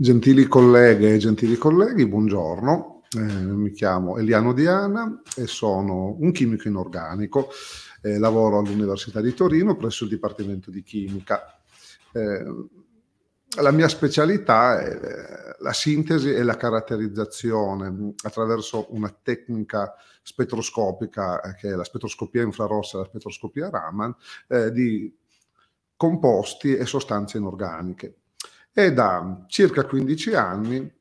Gentili colleghe e gentili colleghi, buongiorno. Eh, mi chiamo Eliano Diana e sono un chimico inorganico. Eh, lavoro all'Università di Torino presso il Dipartimento di Chimica. Eh, la mia specialità è eh, la sintesi e la caratterizzazione attraverso una tecnica spettroscopica, eh, che è la spettroscopia infrarossa e la spettroscopia Raman, eh, di composti e sostanze inorganiche e da circa 15 anni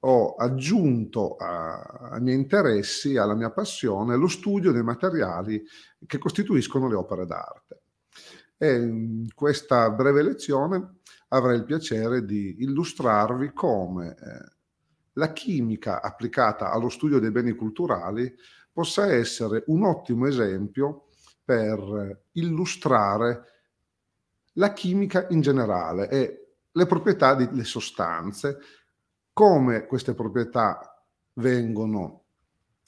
ho aggiunto a, ai miei interessi, alla mia passione, lo studio dei materiali che costituiscono le opere d'arte. E in questa breve lezione avrei il piacere di illustrarvi come eh, la chimica applicata allo studio dei beni culturali possa essere un ottimo esempio per illustrare la chimica in generale e le proprietà delle sostanze, come queste proprietà vengono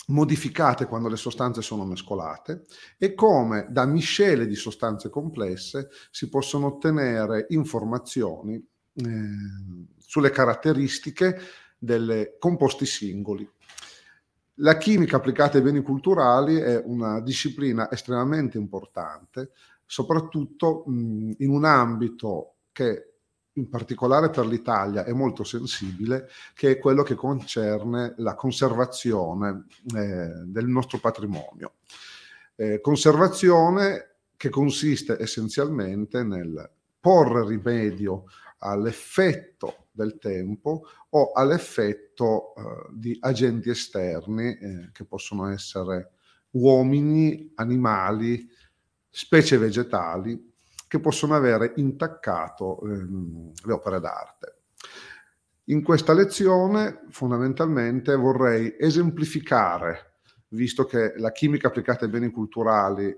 modificate quando le sostanze sono mescolate e come da miscele di sostanze complesse si possono ottenere informazioni eh, sulle caratteristiche delle composti singoli. La chimica applicata ai beni culturali è una disciplina estremamente importante, soprattutto mh, in un ambito che in particolare per l'Italia è molto sensibile, che è quello che concerne la conservazione eh, del nostro patrimonio. Eh, conservazione che consiste essenzialmente nel porre rimedio all'effetto del tempo o all'effetto eh, di agenti esterni eh, che possono essere uomini, animali, specie vegetali che possono avere intaccato ehm, le opere d'arte. In questa lezione fondamentalmente vorrei esemplificare, visto che la chimica applicata ai beni culturali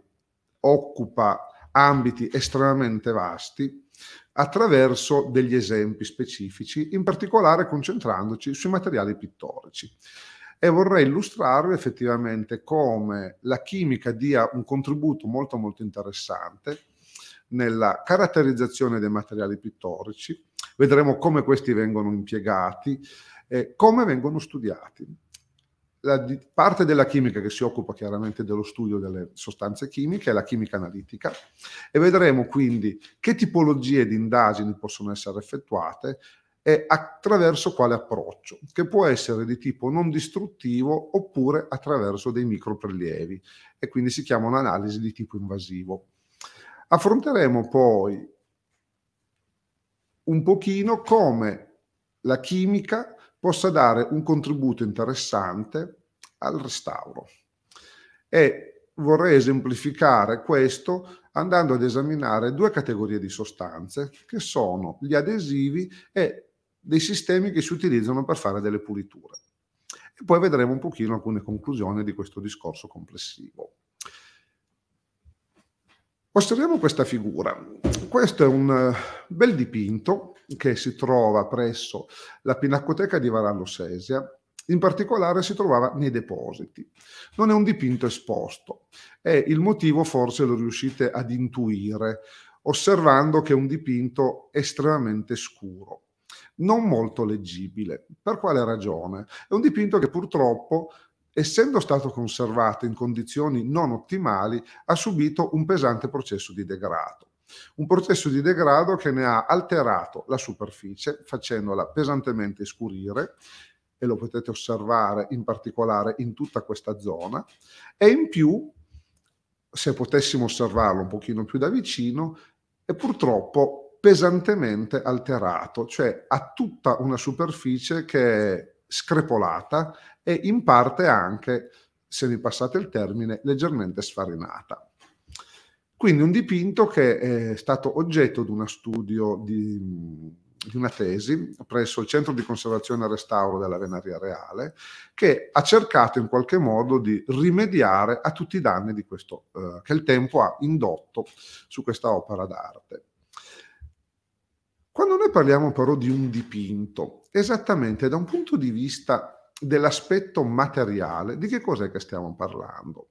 occupa ambiti estremamente vasti, attraverso degli esempi specifici, in particolare concentrandoci sui materiali pittorici. E vorrei illustrarvi effettivamente come la chimica dia un contributo molto molto interessante nella caratterizzazione dei materiali pittorici, vedremo come questi vengono impiegati e come vengono studiati. La parte della chimica che si occupa chiaramente dello studio delle sostanze chimiche è la chimica analitica e vedremo quindi che tipologie di indagini possono essere effettuate e attraverso quale approccio, che può essere di tipo non distruttivo oppure attraverso dei microprelievi e quindi si chiama un'analisi di tipo invasivo. Affronteremo poi un pochino come la chimica possa dare un contributo interessante al restauro. E vorrei esemplificare questo andando ad esaminare due categorie di sostanze che sono gli adesivi e dei sistemi che si utilizzano per fare delle puliture. E poi vedremo un pochino alcune conclusioni di questo discorso complessivo. Osserviamo questa figura. Questo è un eh, bel dipinto che si trova presso la Pinacoteca di Varallo Sesia, in particolare si trovava nei depositi. Non è un dipinto esposto e il motivo forse lo riuscite ad intuire osservando che è un dipinto estremamente scuro, non molto leggibile. Per quale ragione? È un dipinto che purtroppo essendo stato conservato in condizioni non ottimali, ha subito un pesante processo di degrado. Un processo di degrado che ne ha alterato la superficie facendola pesantemente scurire, e lo potete osservare in particolare in tutta questa zona, e in più, se potessimo osservarlo un pochino più da vicino, è purtroppo pesantemente alterato, cioè ha tutta una superficie che è screpolata e in parte anche, se mi passate il termine, leggermente sfarinata. Quindi un dipinto che è stato oggetto di uno studio di, di una tesi presso il Centro di Conservazione e Restauro della Venaria Reale, che ha cercato in qualche modo di rimediare a tutti i danni questo, eh, che il tempo ha indotto su questa opera d'arte. Quando noi parliamo però di un dipinto, esattamente da un punto di vista dell'aspetto materiale, di che cos'è che stiamo parlando?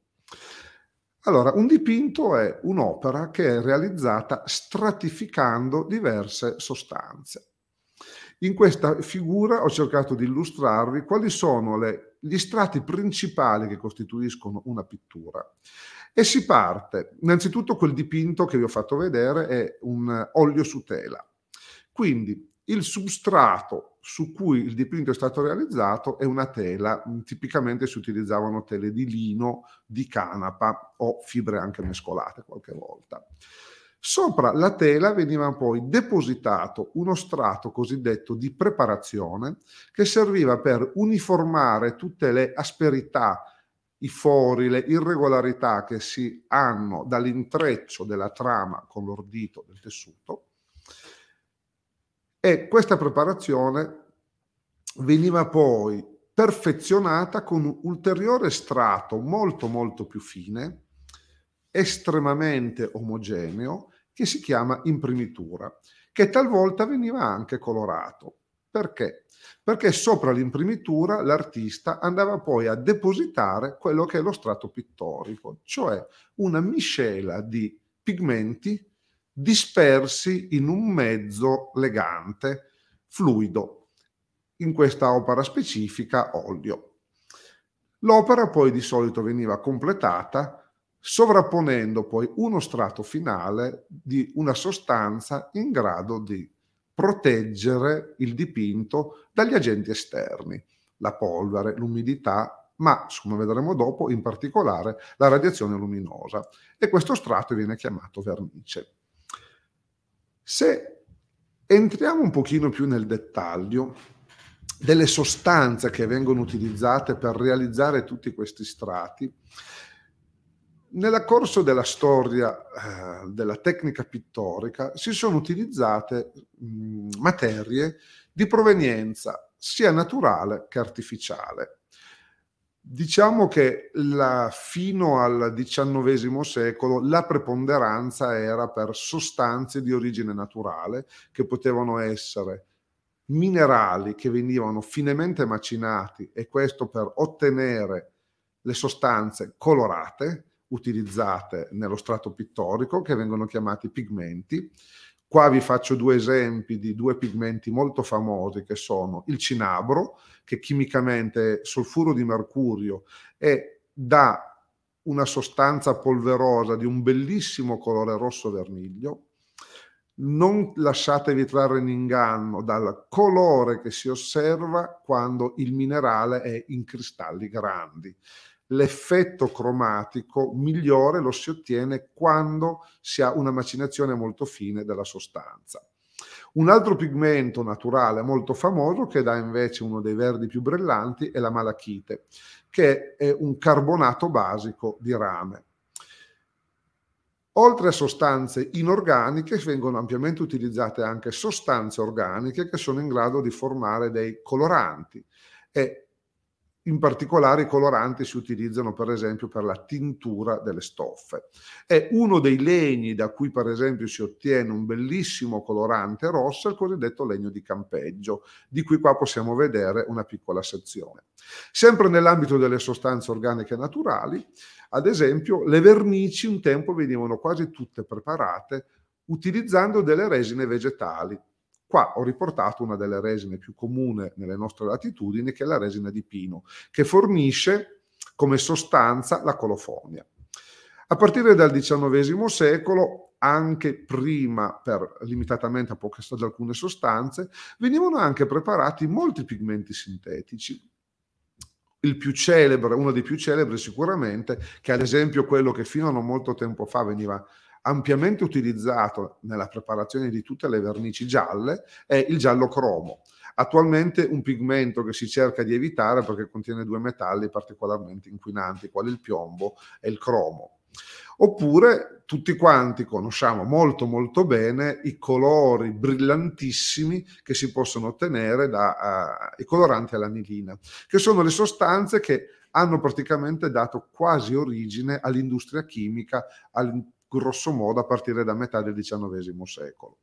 Allora, un dipinto è un'opera che è realizzata stratificando diverse sostanze. In questa figura ho cercato di illustrarvi quali sono le, gli strati principali che costituiscono una pittura. E si parte, innanzitutto quel dipinto che vi ho fatto vedere è un olio su tela. Quindi il substrato su cui il dipinto è stato realizzato è una tela, mm, tipicamente si utilizzavano tele di lino, di canapa o fibre anche mescolate qualche volta. Sopra la tela veniva poi depositato uno strato cosiddetto di preparazione che serviva per uniformare tutte le asperità, i fori, le irregolarità che si hanno dall'intreccio della trama con l'ordito del tessuto e questa preparazione veniva poi perfezionata con un ulteriore strato molto molto più fine, estremamente omogeneo, che si chiama imprimitura, che talvolta veniva anche colorato. Perché? Perché sopra l'imprimitura l'artista andava poi a depositare quello che è lo strato pittorico, cioè una miscela di pigmenti dispersi in un mezzo legante, fluido, in questa opera specifica olio. L'opera poi di solito veniva completata sovrapponendo poi uno strato finale di una sostanza in grado di proteggere il dipinto dagli agenti esterni, la polvere, l'umidità, ma come vedremo dopo, in particolare la radiazione luminosa. E questo strato viene chiamato vernice. Se entriamo un pochino più nel dettaglio delle sostanze che vengono utilizzate per realizzare tutti questi strati, nel corso della storia eh, della tecnica pittorica si sono utilizzate mh, mm, materie di provenienza sia naturale che artificiale. Diciamo che la, fino al XIX secolo la preponderanza era per sostanze di origine naturale che potevano essere minerali che venivano finemente macinati e questo per ottenere le sostanze colorate utilizzate nello strato pittorico che vengono chiamati pigmenti Qua vi faccio due esempi di due pigmenti molto famosi che sono il cinabro, che chimicamente è solfuro di mercurio e dà una sostanza polverosa di un bellissimo colore rosso vermiglio. Non lasciatevi trarre in inganno dal colore che si osserva quando il minerale è in cristalli grandi l'effetto cromatico migliore lo si ottiene quando si ha una macinazione molto fine della sostanza. Un altro pigmento naturale molto famoso che dà invece uno dei verdi più brillanti è la malachite, che è un carbonato basico di rame. Oltre a sostanze inorganiche vengono ampiamente utilizzate anche sostanze organiche che sono in grado di formare dei coloranti e in particolare i coloranti si utilizzano per esempio per la tintura delle stoffe. È uno dei legni da cui per esempio si ottiene un bellissimo colorante rosso, il cosiddetto legno di campeggio, di cui qua possiamo vedere una piccola sezione. Sempre nell'ambito delle sostanze organiche naturali, ad esempio le vernici un tempo venivano quasi tutte preparate utilizzando delle resine vegetali, Qua ho riportato una delle resine più comune nelle nostre latitudini, che è la resina di pino, che fornisce come sostanza la colofonia. A partire dal XIX secolo, anche prima per limitatamente a poche, ad alcune sostanze, venivano anche preparati molti pigmenti sintetici. Celebre, uno dei più celebri sicuramente, che è ad esempio quello che fino a non molto tempo fa veniva ampiamente utilizzato nella preparazione di tutte le vernici gialle è il giallo cromo. Attualmente un pigmento che si cerca di evitare perché contiene due metalli particolarmente inquinanti, quali il piombo e il cromo. Oppure tutti quanti conosciamo molto molto bene i colori brillantissimi che si possono ottenere dai eh, uh, coloranti all'anilina, che sono le sostanze che hanno praticamente dato quasi origine all'industria chimica, all'interno grosso modo a partire da metà del XIX secolo.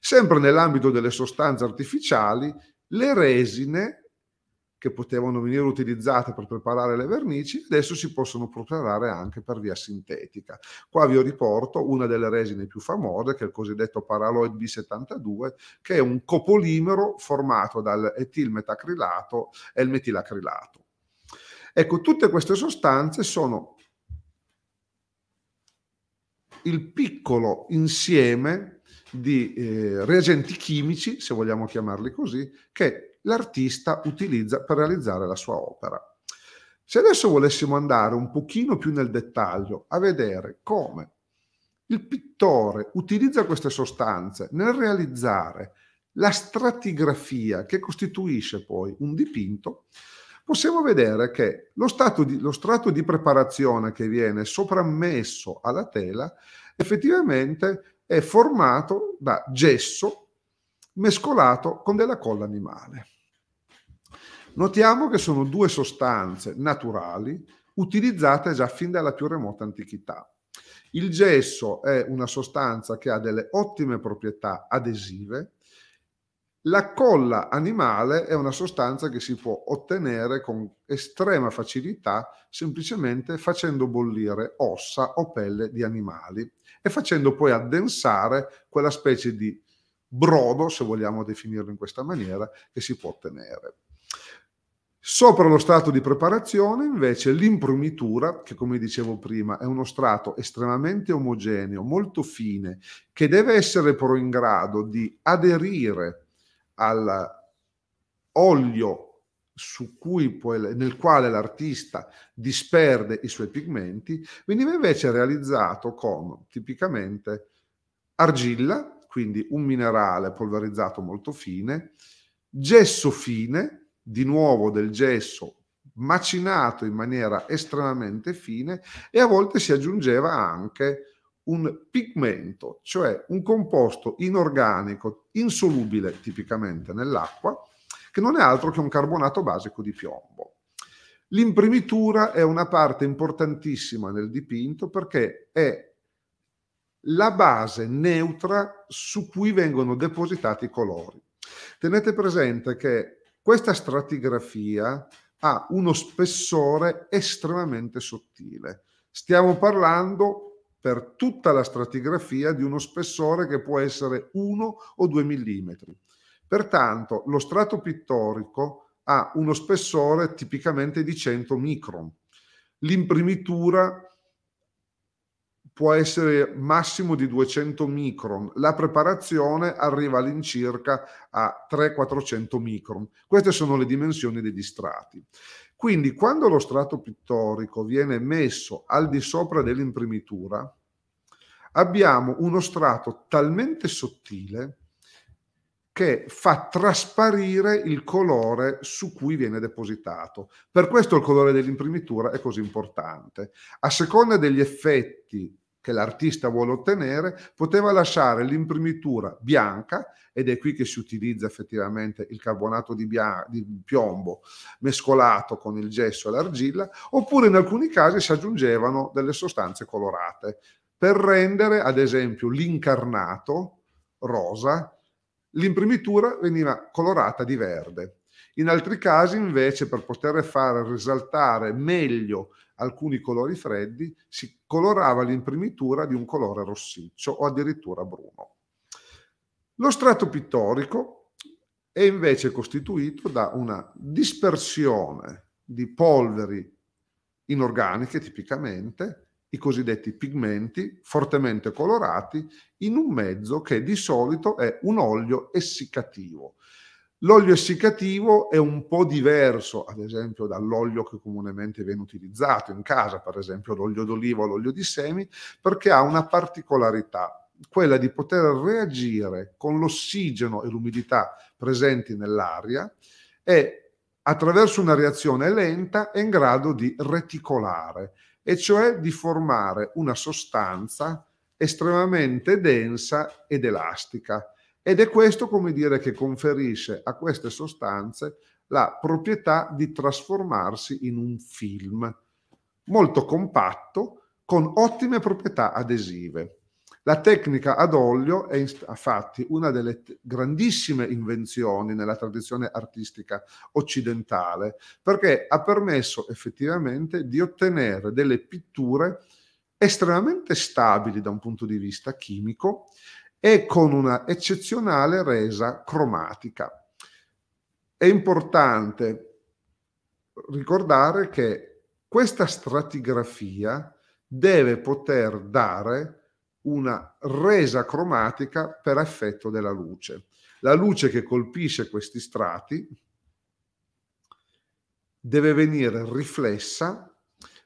Sempre nell'ambito delle sostanze artificiali, le resine che potevano venire utilizzate per preparare le vernici, adesso si possono preparare anche per via sintetica. Qua vi riporto una delle resine più famose, che è il cosiddetto paraloid B72, che è un copolimero formato dall'etilmetacrilato e il metilacrilato. Ecco, tutte queste sostanze sono il piccolo insieme di eh, reagenti chimici, se vogliamo chiamarli così, che l'artista utilizza per realizzare la sua opera. Se adesso volessimo andare un pochino più nel dettaglio a vedere come il pittore utilizza queste sostanze nel realizzare la stratigrafia che costituisce poi un dipinto, possiamo vedere che lo, di, lo strato di preparazione che viene soprammesso alla tela effettivamente è formato da gesso mescolato con della colla animale. Notiamo che sono due sostanze naturali utilizzate già fin dalla più remota antichità. Il gesso è una sostanza che ha delle ottime proprietà adesive, la colla animale è una sostanza che si può ottenere con estrema facilità semplicemente facendo bollire ossa o pelle di animali e facendo poi addensare quella specie di brodo, se vogliamo definirlo in questa maniera, che si può ottenere. Sopra lo strato di preparazione invece l'imprimitura, che come dicevo prima è uno strato estremamente omogeneo, molto fine, che deve essere però in grado di aderire all'olio poi, nel quale l'artista disperde i suoi pigmenti, veniva invece realizzato con tipicamente argilla, quindi un minerale polverizzato molto fine, gesso fine, di nuovo del gesso macinato in maniera estremamente fine e a volte si aggiungeva anche un pigmento, cioè un composto inorganico, insolubile tipicamente nell'acqua, che non è altro che un carbonato basico di piombo. L'imprimitura è una parte importantissima nel dipinto perché è la base neutra su cui vengono depositati i colori. Tenete presente che questa stratigrafia ha uno spessore estremamente sottile. Stiamo parlando per tutta la stratigrafia di uno spessore che può essere 1 o 2 mm. Pertanto lo strato pittorico ha uno spessore tipicamente di 100 micron. L'imprimitura può essere massimo di 200 micron, la preparazione arriva all'incirca a 300-400 micron. Queste sono le dimensioni degli strati. Quindi quando lo strato pittorico viene messo al di sopra dell'imprimitura, abbiamo uno strato talmente sottile che fa trasparire il colore su cui viene depositato. Per questo il colore dell'imprimitura è così importante. A seconda degli effetti che l'artista vuole ottenere, poteva lasciare l'imprimitura bianca, ed è qui che si utilizza effettivamente il carbonato di, bian- di piombo mescolato con il gesso e l'argilla, oppure in alcuni casi si aggiungevano delle sostanze colorate per rendere, ad esempio, l'incarnato rosa, l'imprimitura veniva colorata di verde. In altri casi, invece, per poter far risaltare meglio alcuni colori freddi, si colorava l'imprimitura di un colore rossiccio o addirittura bruno. Lo strato pittorico è invece costituito da una dispersione di polveri inorganiche tipicamente i cosiddetti pigmenti fortemente colorati in un mezzo che di solito è un olio essiccativo. L'olio essiccativo è un po' diverso, ad esempio, dall'olio che comunemente viene utilizzato in casa, per esempio l'olio d'oliva o l'olio di semi, perché ha una particolarità, quella di poter reagire con l'ossigeno e l'umidità presenti nell'aria e attraverso una reazione lenta è in grado di reticolare, e cioè di formare una sostanza estremamente densa ed elastica. Ed è questo, come dire, che conferisce a queste sostanze la proprietà di trasformarsi in un film molto compatto con ottime proprietà adesive. La tecnica ad olio è infatti una delle grandissime invenzioni nella tradizione artistica occidentale perché ha permesso effettivamente di ottenere delle pitture estremamente stabili da un punto di vista chimico e con una eccezionale resa cromatica. È importante ricordare che questa stratigrafia deve poter dare una resa cromatica per effetto della luce. La luce che colpisce questi strati deve venire riflessa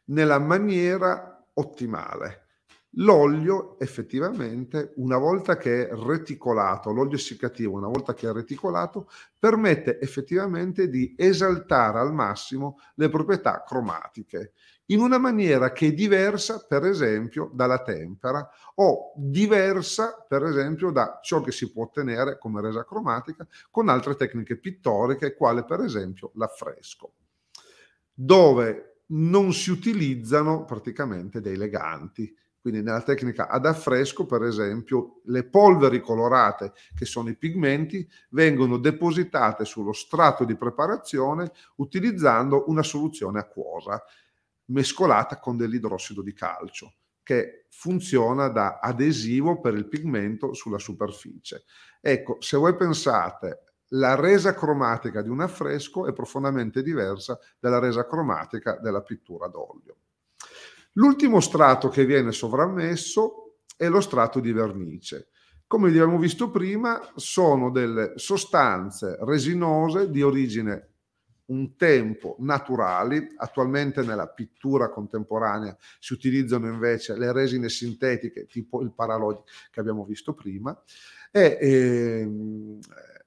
nella maniera ottimale. L'olio effettivamente, una volta che è reticolato, l'olio essiccativo, una volta che è reticolato, permette effettivamente di esaltare al massimo le proprietà cromatiche in una maniera che è diversa, per esempio, dalla tempera o diversa, per esempio, da ciò che si può ottenere come resa cromatica con altre tecniche pittoriche, quale per esempio l'affresco, dove non si utilizzano praticamente dei leganti. Quindi nella tecnica ad affresco, per esempio, le polveri colorate, che sono i pigmenti, vengono depositate sullo strato di preparazione utilizzando una soluzione acquosa mescolata con dell'idrossido di calcio che funziona da adesivo per il pigmento sulla superficie. Ecco, se voi pensate la resa cromatica di un affresco è profondamente diversa dalla resa cromatica della pittura d'olio. L'ultimo strato che viene sovrammesso è lo strato di vernice. Come abbiamo visto prima, sono delle sostanze resinose di origine un tempo naturali, attualmente nella pittura contemporanea si utilizzano invece le resine sintetiche tipo il paraloid che abbiamo visto prima, e eh,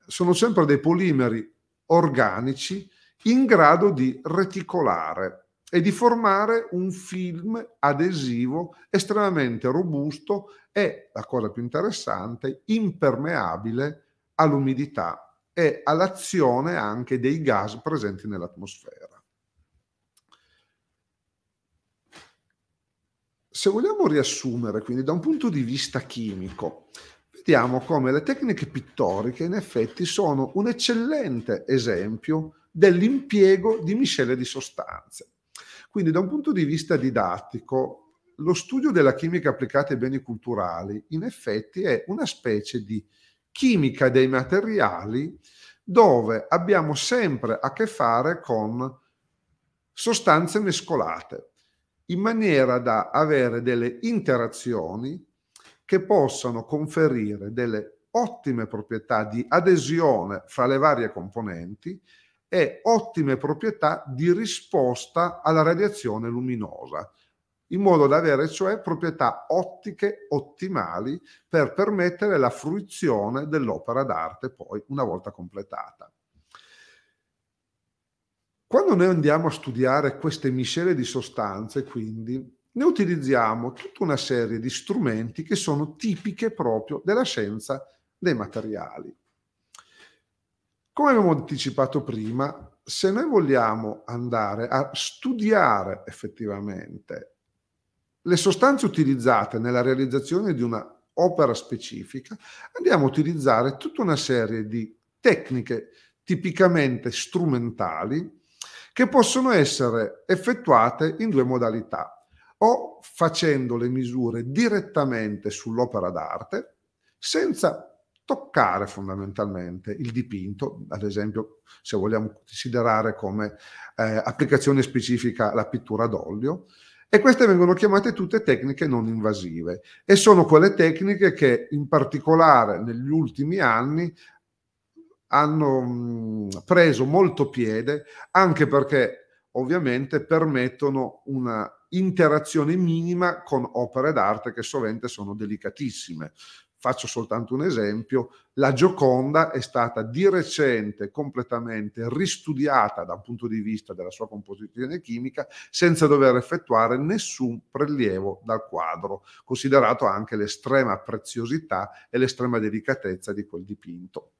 sono sempre dei polimeri organici in grado di reticolare e di formare un film adesivo estremamente robusto e, la cosa più interessante, impermeabile all'umidità e all'azione anche dei gas presenti nell'atmosfera. Se vogliamo riassumere, quindi da un punto di vista chimico, vediamo come le tecniche pittoriche in effetti sono un eccellente esempio dell'impiego di miscele di sostanze. Quindi da un punto di vista didattico, lo studio della chimica applicata ai beni culturali in effetti è una specie di chimica dei materiali dove abbiamo sempre a che fare con sostanze mescolate in maniera da avere delle interazioni che possano conferire delle ottime proprietà di adesione fra le varie componenti e ottime proprietà di risposta alla radiazione luminosa in modo da avere cioè proprietà ottiche ottimali per permettere la fruizione dell'opera d'arte poi una volta completata. Quando noi andiamo a studiare queste miscele di sostanze, quindi, ne utilizziamo tutta una serie di strumenti che sono tipiche proprio della scienza dei materiali. Come abbiamo anticipato prima, se noi vogliamo andare a studiare effettivamente le sostanze utilizzate nella realizzazione di una opera specifica, andiamo a utilizzare tutta una serie di tecniche tipicamente strumentali che possono essere effettuate in due modalità, o facendo le misure direttamente sull'opera d'arte, senza toccare fondamentalmente il dipinto, ad esempio se vogliamo considerare come eh, applicazione specifica la pittura d'olio, e queste vengono chiamate tutte tecniche non invasive e sono quelle tecniche che in particolare negli ultimi anni hanno preso molto piede anche perché ovviamente permettono una interazione minima con opere d'arte che sovente sono delicatissime. Faccio soltanto un esempio, la Gioconda è stata di recente completamente ristudiata da un punto di vista della sua composizione chimica senza dover effettuare nessun prelievo dal quadro, considerato anche l'estrema preziosità e l'estrema delicatezza di quel dipinto.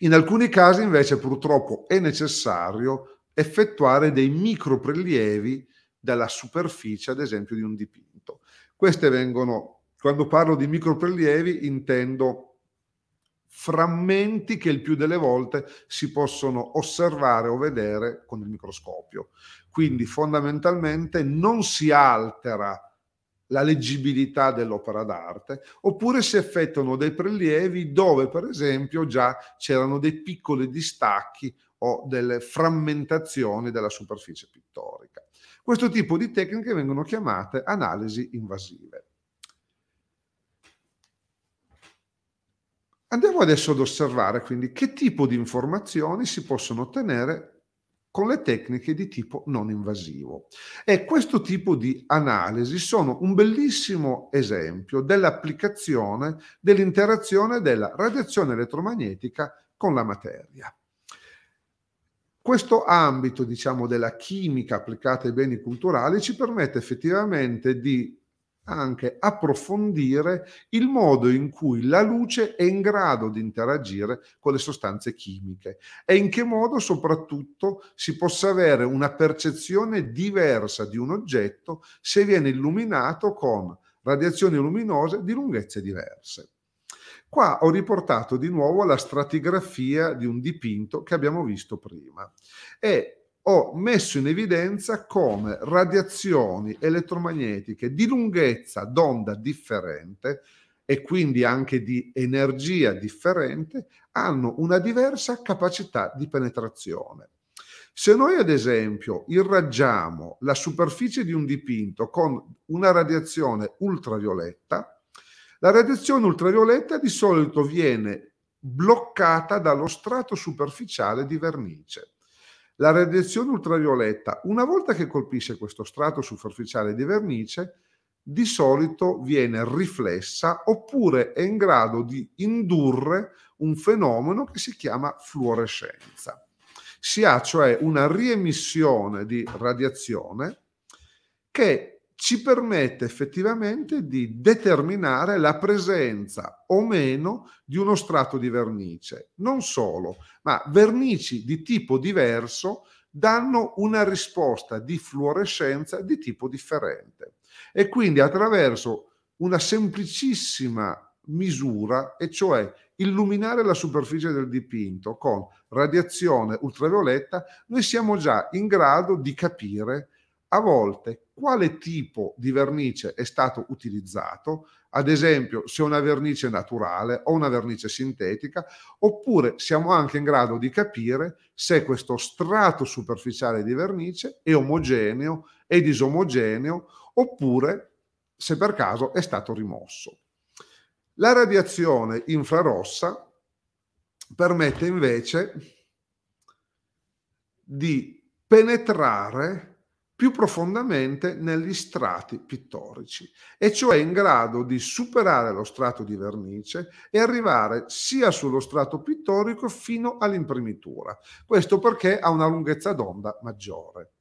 In alcuni casi invece purtroppo è necessario effettuare dei micro prelievi dalla superficie, ad esempio, di un dipinto. Queste vengono quando parlo di micro prelievi intendo frammenti che il più delle volte si possono osservare o vedere con il microscopio. Quindi fondamentalmente non si altera la leggibilità dell'opera d'arte, oppure si effettuano dei prelievi dove per esempio già c'erano dei piccoli distacchi o delle frammentazioni della superficie pittorica. Questo tipo di tecniche vengono chiamate analisi invasive. Andiamo adesso ad osservare quindi che tipo di informazioni si possono ottenere con le tecniche di tipo non invasivo. E questo tipo di analisi sono un bellissimo esempio dell'applicazione dell'interazione della radiazione elettromagnetica con la materia. Questo ambito, diciamo, della chimica applicata ai beni culturali ci permette effettivamente di anche approfondire il modo in cui la luce è in grado di interagire con le sostanze chimiche e in che modo soprattutto si possa avere una percezione diversa di un oggetto se viene illuminato con radiazioni luminose di lunghezze diverse. Qua ho riportato di nuovo la stratigrafia di un dipinto che abbiamo visto prima e ho messo in evidenza come radiazioni elettromagnetiche di lunghezza d'onda differente e quindi anche di energia differente hanno una diversa capacità di penetrazione. Se noi ad esempio irraggiamo la superficie di un dipinto con una radiazione ultravioletta, la radiazione ultravioletta di solito viene bloccata dallo strato superficiale di vernice la radiazione ultravioletta, una volta che colpisce questo strato superficiale di vernice, di solito viene riflessa oppure è in grado di indurre un fenomeno che si chiama fluorescenza. Si ha cioè una riemissione di radiazione che ci permette effettivamente di determinare la presenza o meno di uno strato di vernice. Non solo, ma vernici di tipo diverso danno una risposta di fluorescenza di tipo differente. E quindi attraverso una semplicissima misura, e cioè illuminare la superficie del dipinto con radiazione ultravioletta, noi siamo già in grado di capire a volte quale tipo di vernice è stato utilizzato, ad esempio se una vernice naturale o una vernice sintetica, oppure siamo anche in grado di capire se questo strato superficiale di vernice è omogeneo, è disomogeneo, oppure se per caso è stato rimosso. La radiazione infrarossa permette invece di penetrare più profondamente negli strati pittorici, e cioè in grado di superare lo strato di vernice e arrivare sia sullo strato pittorico fino all'imprimitura. Questo perché ha una lunghezza d'onda maggiore.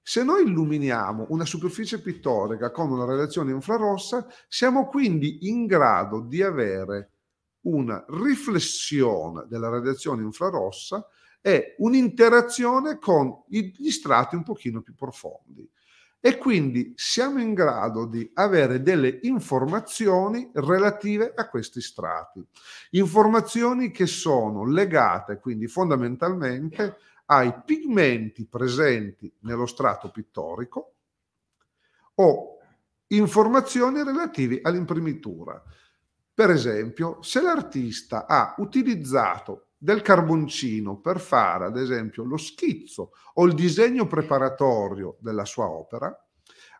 Se noi illuminiamo una superficie pittorica con una radiazione infrarossa, siamo quindi in grado di avere una riflessione della radiazione infrarossa è un'interazione con gli strati un pochino più profondi e quindi siamo in grado di avere delle informazioni relative a questi strati, informazioni che sono legate quindi fondamentalmente ai pigmenti presenti nello strato pittorico o informazioni relative all'imprimitura. Per esempio, se l'artista ha utilizzato del carboncino per fare, ad esempio, lo schizzo o il disegno preparatorio della sua opera,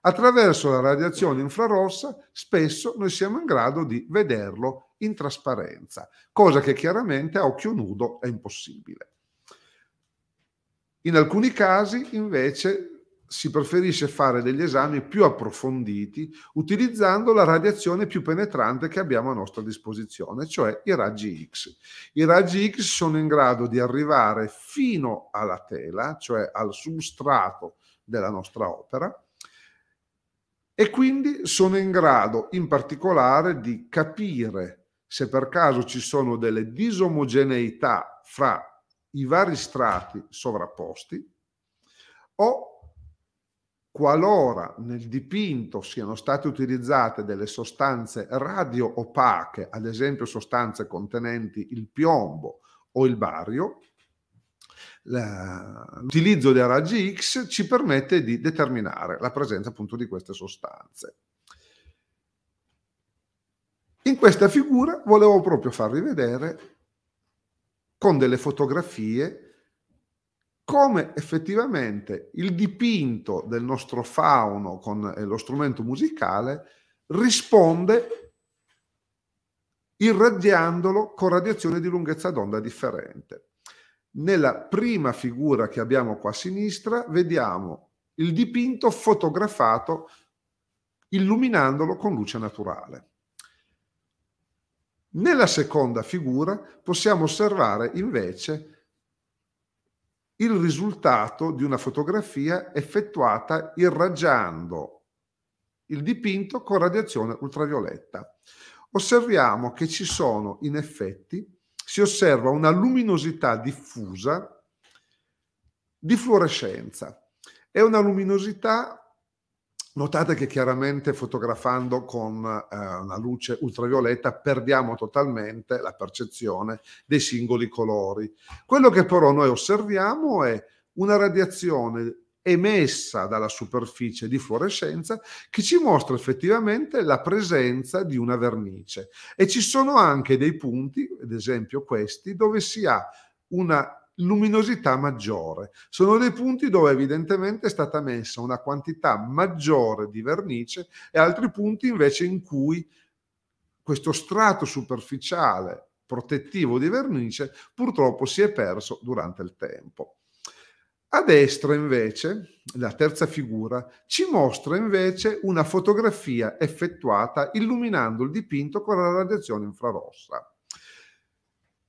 attraverso la radiazione infrarossa spesso noi siamo in grado di vederlo in trasparenza, cosa che chiaramente a occhio nudo è impossibile. In alcuni casi invece si preferisce fare degli esami più approfonditi utilizzando la radiazione più penetrante che abbiamo a nostra disposizione, cioè i raggi X. I raggi X sono in grado di arrivare fino alla tela, cioè al substrato della nostra opera, e quindi sono in grado in particolare di capire se per caso ci sono delle disomogeneità fra i vari strati sovrapposti o qualora nel dipinto siano state utilizzate delle sostanze radio opache, ad esempio sostanze contenenti il piombo o il bario, l'utilizzo dei raggi X ci permette di determinare la presenza appunto di queste sostanze. In questa figura volevo proprio farvi vedere con delle fotografie come effettivamente il dipinto del nostro fauno con eh, lo strumento musicale risponde irradiandolo con radiazione di lunghezza d'onda differente. Nella prima figura che abbiamo qua a sinistra vediamo il dipinto fotografato illuminandolo con luce naturale. Nella seconda figura possiamo osservare invece il risultato di una fotografia effettuata irraggiando il dipinto con radiazione ultravioletta. Osserviamo che ci sono in effetti, si osserva una luminosità diffusa di fluorescenza. È una luminosità Notate che chiaramente fotografando con eh, una luce ultravioletta perdiamo totalmente la percezione dei singoli colori. Quello che però noi osserviamo è una radiazione emessa dalla superficie di fluorescenza che ci mostra effettivamente la presenza di una vernice e ci sono anche dei punti, ad esempio questi, dove si ha una luminosità maggiore. Sono dei punti dove evidentemente è stata messa una quantità maggiore di vernice e altri punti invece in cui questo strato superficiale protettivo di vernice purtroppo si è perso durante il tempo. A destra invece, la terza figura, ci mostra invece una fotografia effettuata illuminando il dipinto con la radiazione infrarossa.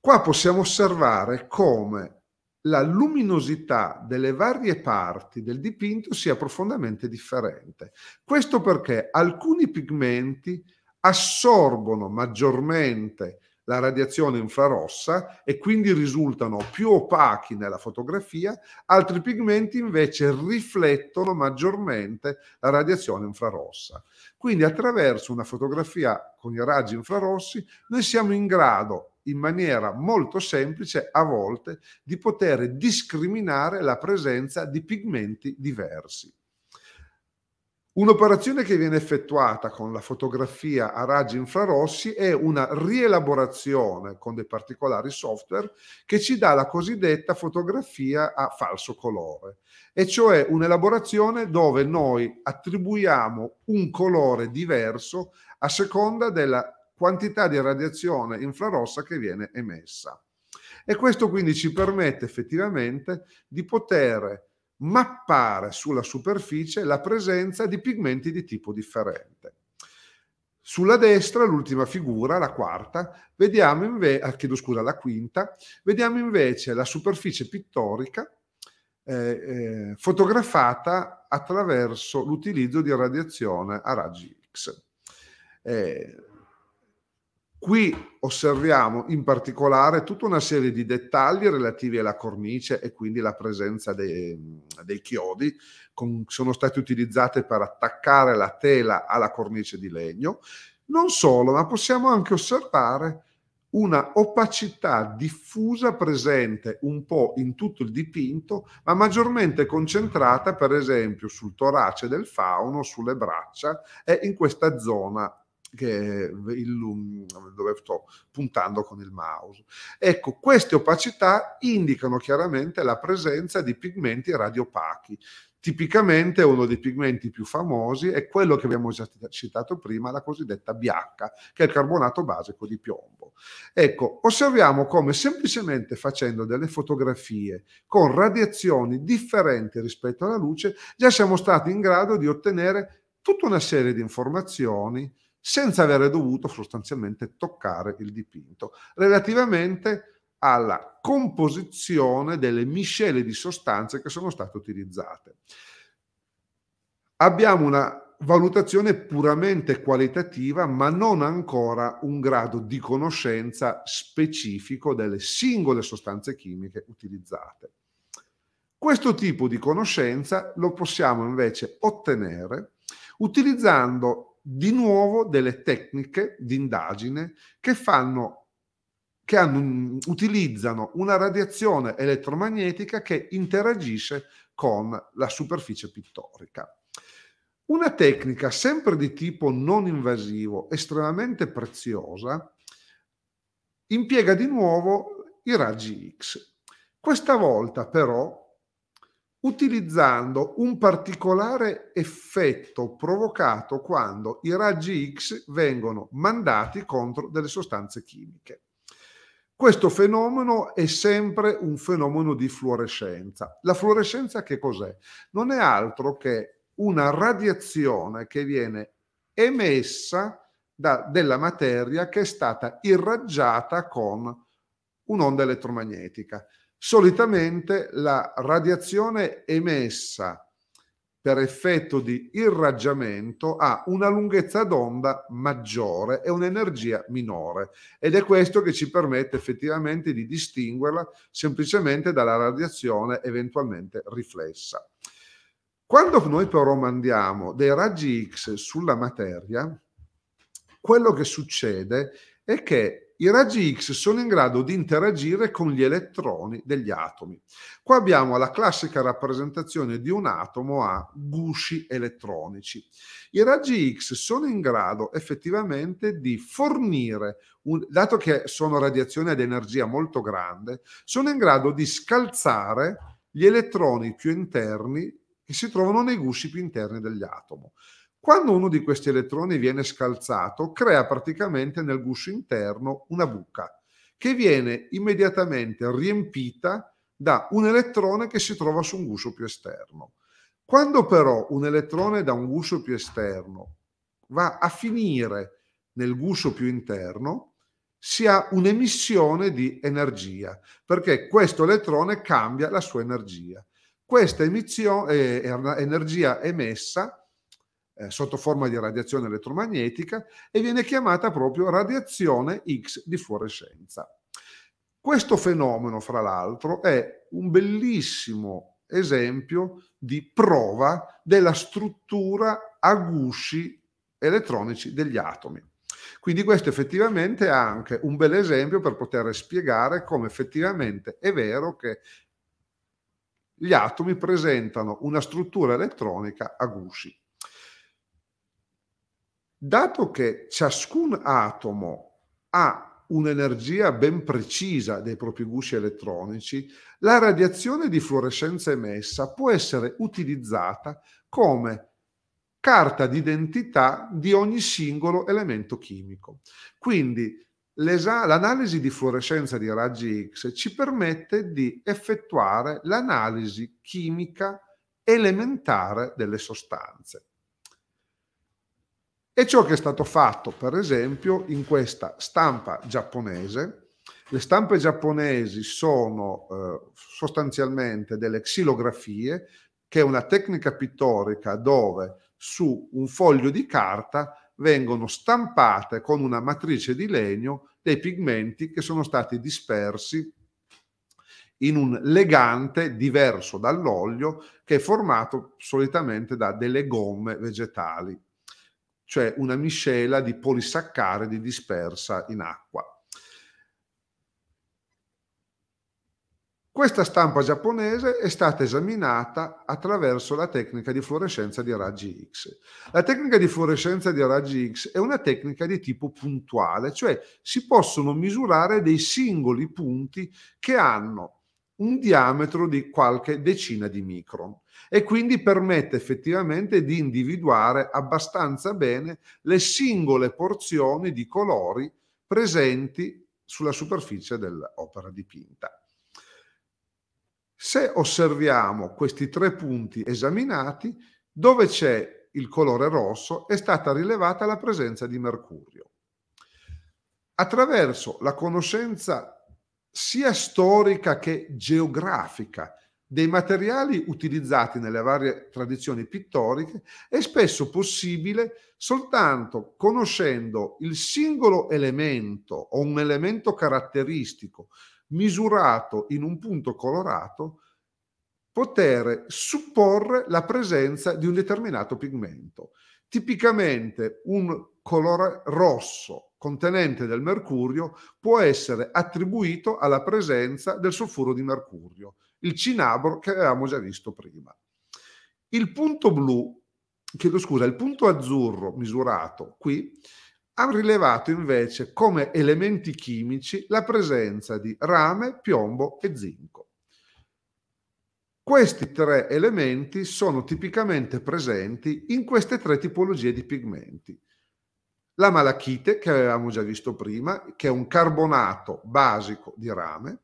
Qua possiamo osservare come la luminosità delle varie parti del dipinto sia profondamente differente. Questo perché alcuni pigmenti assorbono maggiormente la radiazione infrarossa e quindi risultano più opachi nella fotografia, altri pigmenti invece riflettono maggiormente la radiazione infrarossa. Quindi attraverso una fotografia con i raggi infrarossi noi siamo in grado in maniera molto semplice a volte di poter discriminare la presenza di pigmenti diversi. Un'operazione che viene effettuata con la fotografia a raggi infrarossi è una rielaborazione con dei particolari software che ci dà la cosiddetta fotografia a falso colore, e cioè un'elaborazione dove noi attribuiamo un colore diverso a seconda della quantità di radiazione infrarossa che viene emessa. E questo quindi ci permette effettivamente di poter mappare sulla superficie la presenza di pigmenti di tipo differente. Sulla destra, l'ultima figura, la quarta, vediamo invece, ah, chiedo scusa, la quinta, vediamo invece la superficie pittorica eh, eh, fotografata attraverso l'utilizzo di radiazione a raggi X. Eh, Qui osserviamo in particolare tutta una serie di dettagli relativi alla cornice e quindi la presenza dei, dei chiodi che sono stati utilizzati per attaccare la tela alla cornice di legno. Non solo, ma possiamo anche osservare una opacità diffusa presente un po' in tutto il dipinto, ma maggiormente concentrata per esempio sul torace del fauno, sulle braccia e in questa zona che illum- dove sto puntando con il mouse. Ecco, queste opacità indicano chiaramente la presenza di pigmenti radiopachi. Tipicamente uno dei pigmenti più famosi è quello che abbiamo già citato prima, la cosiddetta biacca, che è il carbonato basico di piombo. Ecco, osserviamo come semplicemente facendo delle fotografie con radiazioni differenti rispetto alla luce, già siamo stati in grado di ottenere tutta una serie di informazioni senza avere dovuto sostanzialmente toccare il dipinto, relativamente alla composizione delle miscele di sostanze che sono state utilizzate. Abbiamo una valutazione puramente qualitativa, ma non ancora un grado di conoscenza specifico delle singole sostanze chimiche utilizzate. Questo tipo di conoscenza lo possiamo invece ottenere utilizzando di nuovo delle tecniche di indagine che fanno che hanno, utilizzano una radiazione elettromagnetica che interagisce con la superficie pittorica. Una tecnica sempre di tipo non invasivo, estremamente preziosa, impiega di nuovo i raggi X. Questa volta però utilizzando un particolare effetto provocato quando i raggi X vengono mandati contro delle sostanze chimiche. Questo fenomeno è sempre un fenomeno di fluorescenza. La fluorescenza che cos'è? Non è altro che una radiazione che viene emessa da, della materia che è stata irraggiata con un'onda elettromagnetica solitamente la radiazione emessa per effetto di irraggiamento ha una lunghezza d'onda maggiore e un'energia minore ed è questo che ci permette effettivamente di distinguerla semplicemente dalla radiazione eventualmente riflessa. Quando noi però mandiamo dei raggi X sulla materia, quello che succede è che i raggi X sono in grado di interagire con gli elettroni degli atomi. Qua abbiamo la classica rappresentazione di un atomo a gusci elettronici. I raggi X sono in grado effettivamente di fornire, un, dato che sono radiazioni ad energia molto grande, sono in grado di scalzare gli elettroni più interni che si trovano nei gusci più interni degli atomi. Quando uno di questi elettroni viene scalzato, crea praticamente nel guscio interno una buca che viene immediatamente riempita da un elettrone che si trova su un guscio più esterno. Quando però un elettrone da un guscio più esterno va a finire nel guscio più interno, si ha un'emissione di energia, perché questo elettrone cambia la sua energia. Questa emissione, eh, energia emessa eh, sotto forma di radiazione elettromagnetica e viene chiamata proprio radiazione X di fluorescenza. Questo fenomeno, fra l'altro, è un bellissimo esempio di prova della struttura a gusci elettronici degli atomi. Quindi questo effettivamente è anche un bel esempio per poter spiegare come effettivamente è vero che gli atomi presentano una struttura elettronica a gusci dato che ciascun atomo ha un'energia ben precisa dei propri gusci elettronici, la radiazione di fluorescenza emessa può essere utilizzata come carta d'identità di ogni singolo elemento chimico. Quindi l'analisi di fluorescenza di raggi X ci permette di effettuare l'analisi chimica elementare delle sostanze. È ciò che è stato fatto, per esempio, in questa stampa giapponese. Le stampe giapponesi sono eh, sostanzialmente delle xilografie, che è una tecnica pittorica dove su un foglio di carta vengono stampate con una matrice di legno dei pigmenti che sono stati dispersi in un legante diverso dall'olio che è formato solitamente da delle gomme vegetali cioè una miscela di polisaccaridi dispersa in acqua. Questa stampa giapponese è stata esaminata attraverso la tecnica di fluorescenza di raggi X. La tecnica di fluorescenza di raggi X è una tecnica di tipo puntuale, cioè si possono misurare dei singoli punti che hanno un diametro di qualche decina di micron e quindi permette effettivamente di individuare abbastanza bene le singole porzioni di colori presenti sulla superficie dell'opera dipinta. Se osserviamo questi tre punti esaminati, dove c'è il colore rosso è stata rilevata la presenza di mercurio. Attraverso la conoscenza sia storica che geografica dei materiali utilizzati nelle varie tradizioni pittoriche è spesso possibile soltanto conoscendo il singolo elemento o un elemento caratteristico misurato in un punto colorato poter supporre la presenza di un determinato pigmento. Tipicamente un colore rosso contenente del mercurio può essere attribuito alla presenza del solfuro di mercurio il Cinabro che avevamo già visto prima. Il punto blu, chiedo scusa, il punto azzurro misurato qui ha rilevato invece come elementi chimici la presenza di rame, piombo e zinco. Questi tre elementi sono tipicamente presenti in queste tre tipologie di pigmenti. La malachite, che avevamo già visto prima, che è un carbonato basico di rame,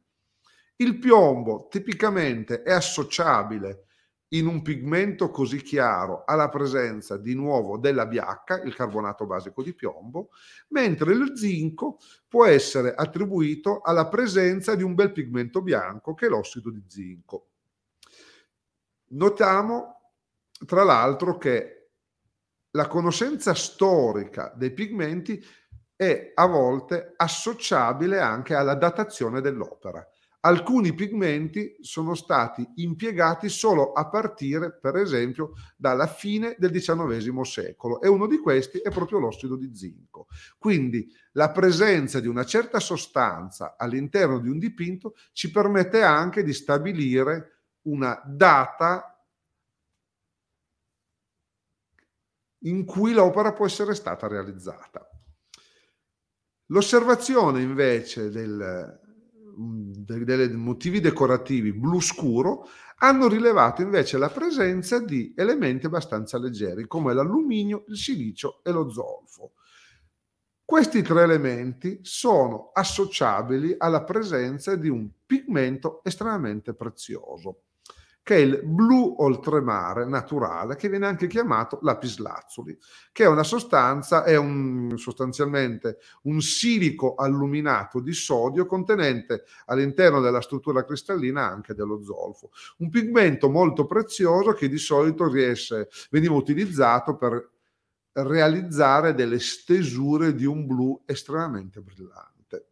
il piombo tipicamente è associabile in un pigmento così chiaro alla presenza di nuovo della BH, il carbonato basico di piombo, mentre il zinco può essere attribuito alla presenza di un bel pigmento bianco che è l'ossido di zinco. Notiamo tra l'altro che la conoscenza storica dei pigmenti è a volte associabile anche alla datazione dell'opera alcuni pigmenti sono stati impiegati solo a partire, per esempio, dalla fine del XIX secolo e uno di questi è proprio l'ossido di zinco. Quindi la presenza di una certa sostanza all'interno di un dipinto ci permette anche di stabilire una data in cui l'opera può essere stata realizzata. L'osservazione invece del, dei, motivi decorativi blu scuro hanno rilevato invece la presenza di elementi abbastanza leggeri come l'alluminio, il silicio e lo zolfo. Questi tre elementi sono associabili alla presenza di un pigmento estremamente prezioso che è il blu oltremare naturale, che viene anche chiamato lapislazzuli, che è una sostanza, è un, sostanzialmente un silico alluminato di sodio contenente all'interno della struttura cristallina anche dello zolfo. Un pigmento molto prezioso che di solito riesce, veniva utilizzato per realizzare delle stesure di un blu estremamente brillante.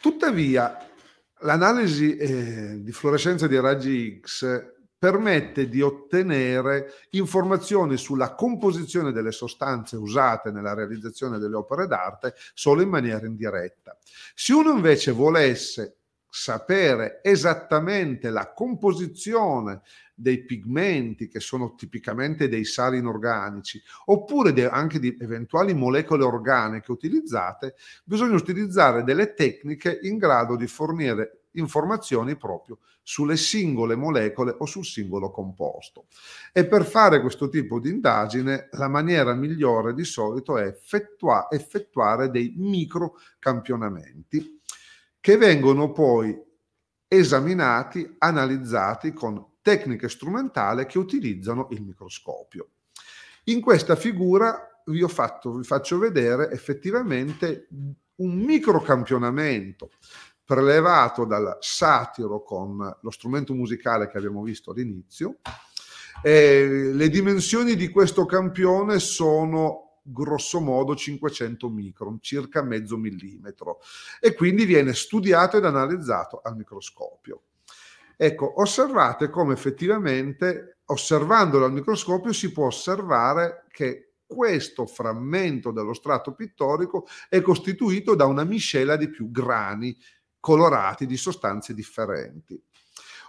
Tuttavia, L'analisi eh, di fluorescenza di raggi X permette di ottenere informazioni sulla composizione delle sostanze usate nella realizzazione delle opere d'arte solo in maniera indiretta. Se uno invece volesse sapere esattamente la composizione dei pigmenti che sono tipicamente dei sali inorganici, oppure de- anche di eventuali molecole organiche utilizzate, bisogna utilizzare delle tecniche in grado di fornire informazioni proprio sulle singole molecole o sul singolo composto. E per fare questo tipo di indagine la maniera migliore di solito è effettua- effettuare dei microcampionamenti che vengono poi esaminati, analizzati con tecniche strumentale che utilizzano il microscopio. In questa figura vi, fatto, vi faccio vedere effettivamente un microcampionamento prelevato dal satiro con lo strumento musicale che abbiamo visto all'inizio. Eh, le dimensioni di questo campione sono grosso modo 500 micron, circa mezzo millimetro, e quindi viene studiato ed analizzato al microscopio. Ecco, osservate come effettivamente, osservandolo al microscopio, si può osservare che questo frammento dello strato pittorico è costituito da una miscela di più grani colorati di sostanze differenti.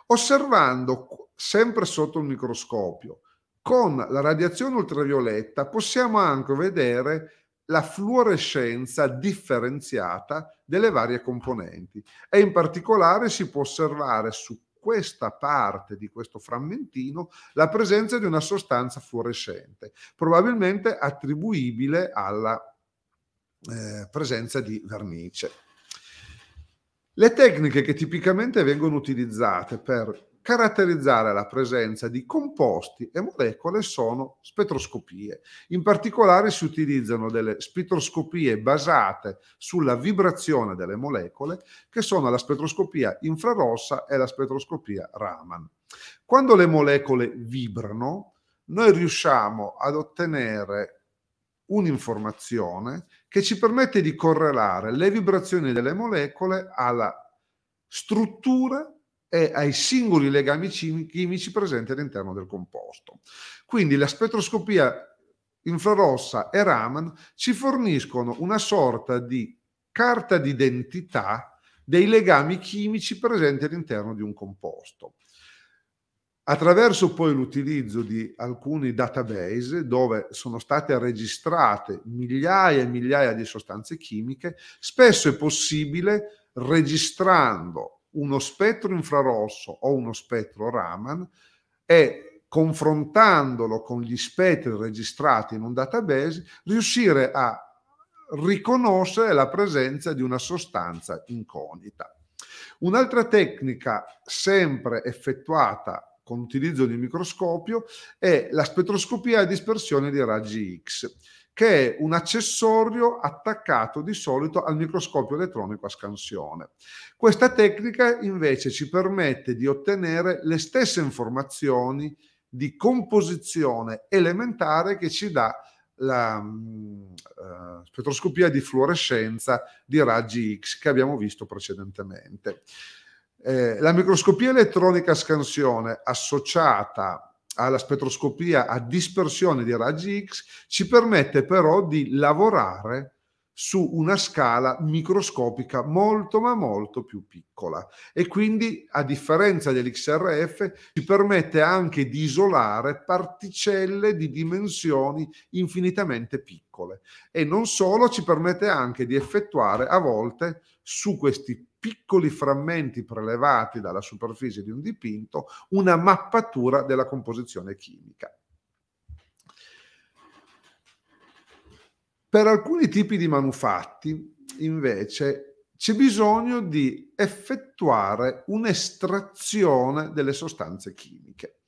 Osservando sempre sotto il microscopio con la radiazione ultravioletta possiamo anche vedere la fluorescenza differenziata delle varie componenti e in particolare si può osservare su questa parte di questo frammentino la presenza di una sostanza fluorescente, probabilmente attribuibile alla eh, presenza di vernice. Le tecniche che tipicamente vengono utilizzate per caratterizzare la presenza di composti e molecole sono spettroscopie. In particolare si utilizzano delle spettroscopie basate sulla vibrazione delle molecole che sono la spettroscopia infrarossa e la spettroscopia Raman. Quando le molecole vibrano, noi riusciamo ad ottenere un'informazione che ci permette di correlare le vibrazioni delle molecole alla struttura e ai singoli legami chimici presenti all'interno del composto. Quindi la spettroscopia infrarossa e Raman ci forniscono una sorta di carta d'identità dei legami chimici presenti all'interno di un composto. Attraverso poi l'utilizzo di alcuni database dove sono state registrate migliaia e migliaia di sostanze chimiche, spesso è possibile registrando uno spettro infrarosso o uno spettro Raman e confrontandolo con gli spettri registrati in un database, riuscire a riconoscere la presenza di una sostanza incognita. Un'altra tecnica sempre effettuata con l'utilizzo di microscopio è la spettroscopia a dispersione di raggi X, che è un accessorio attaccato di solito al microscopio elettronico a scansione. Questa tecnica invece ci permette di ottenere le stesse informazioni di composizione elementare che ci dà la uh, spettroscopia di fluorescenza di raggi X che abbiamo visto precedentemente. Eh, la microscopia elettronica a scansione associata alla spettroscopia a dispersione di raggi X, ci permette però di lavorare su una scala microscopica molto ma molto più piccola e quindi a differenza dell'XRF ci permette anche di isolare particelle di dimensioni infinitamente piccole e non solo ci permette anche di effettuare a volte su questi piccoli frammenti prelevati dalla superficie di un dipinto una mappatura della composizione chimica. Per alcuni tipi di manufatti, invece, c'è bisogno di effettuare un'estrazione delle sostanze chimiche.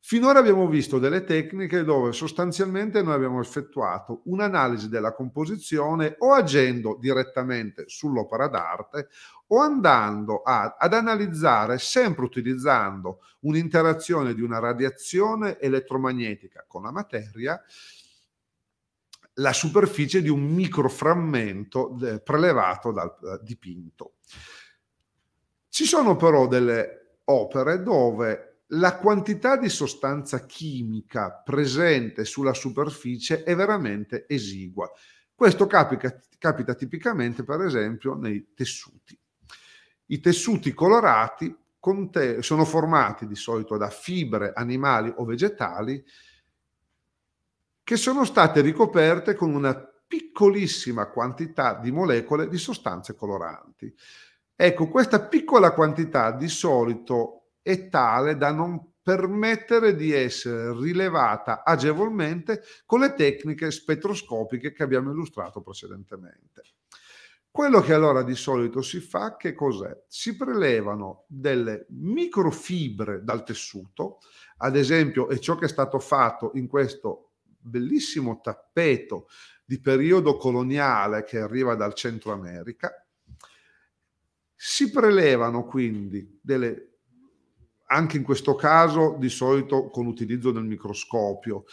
Finora abbiamo visto delle tecniche dove sostanzialmente noi abbiamo effettuato un'analisi della composizione o agendo direttamente sull'opera d'arte o andando a, ad analizzare sempre utilizzando un'interazione di una radiazione elettromagnetica con la materia la superficie di un microframmento eh, prelevato dal eh, dipinto. Ci sono però delle opere dove la quantità di sostanza chimica presente sulla superficie è veramente esigua. Questo capita, capita tipicamente, per esempio, nei tessuti. I tessuti colorati sono formati di solito da fibre animali o vegetali che sono state ricoperte con una piccolissima quantità di molecole di sostanze coloranti. Ecco, questa piccola quantità di solito è tale da non permettere di essere rilevata agevolmente con le tecniche spettroscopiche che abbiamo illustrato precedentemente. Quello che allora di solito si fa, che cos'è? Si prelevano delle microfibre dal tessuto, ad esempio, è ciò che è stato fatto in questo bellissimo tappeto di periodo coloniale che arriva dal Centro America, si prelevano quindi delle, anche in questo caso di solito con l'utilizzo del microscopio,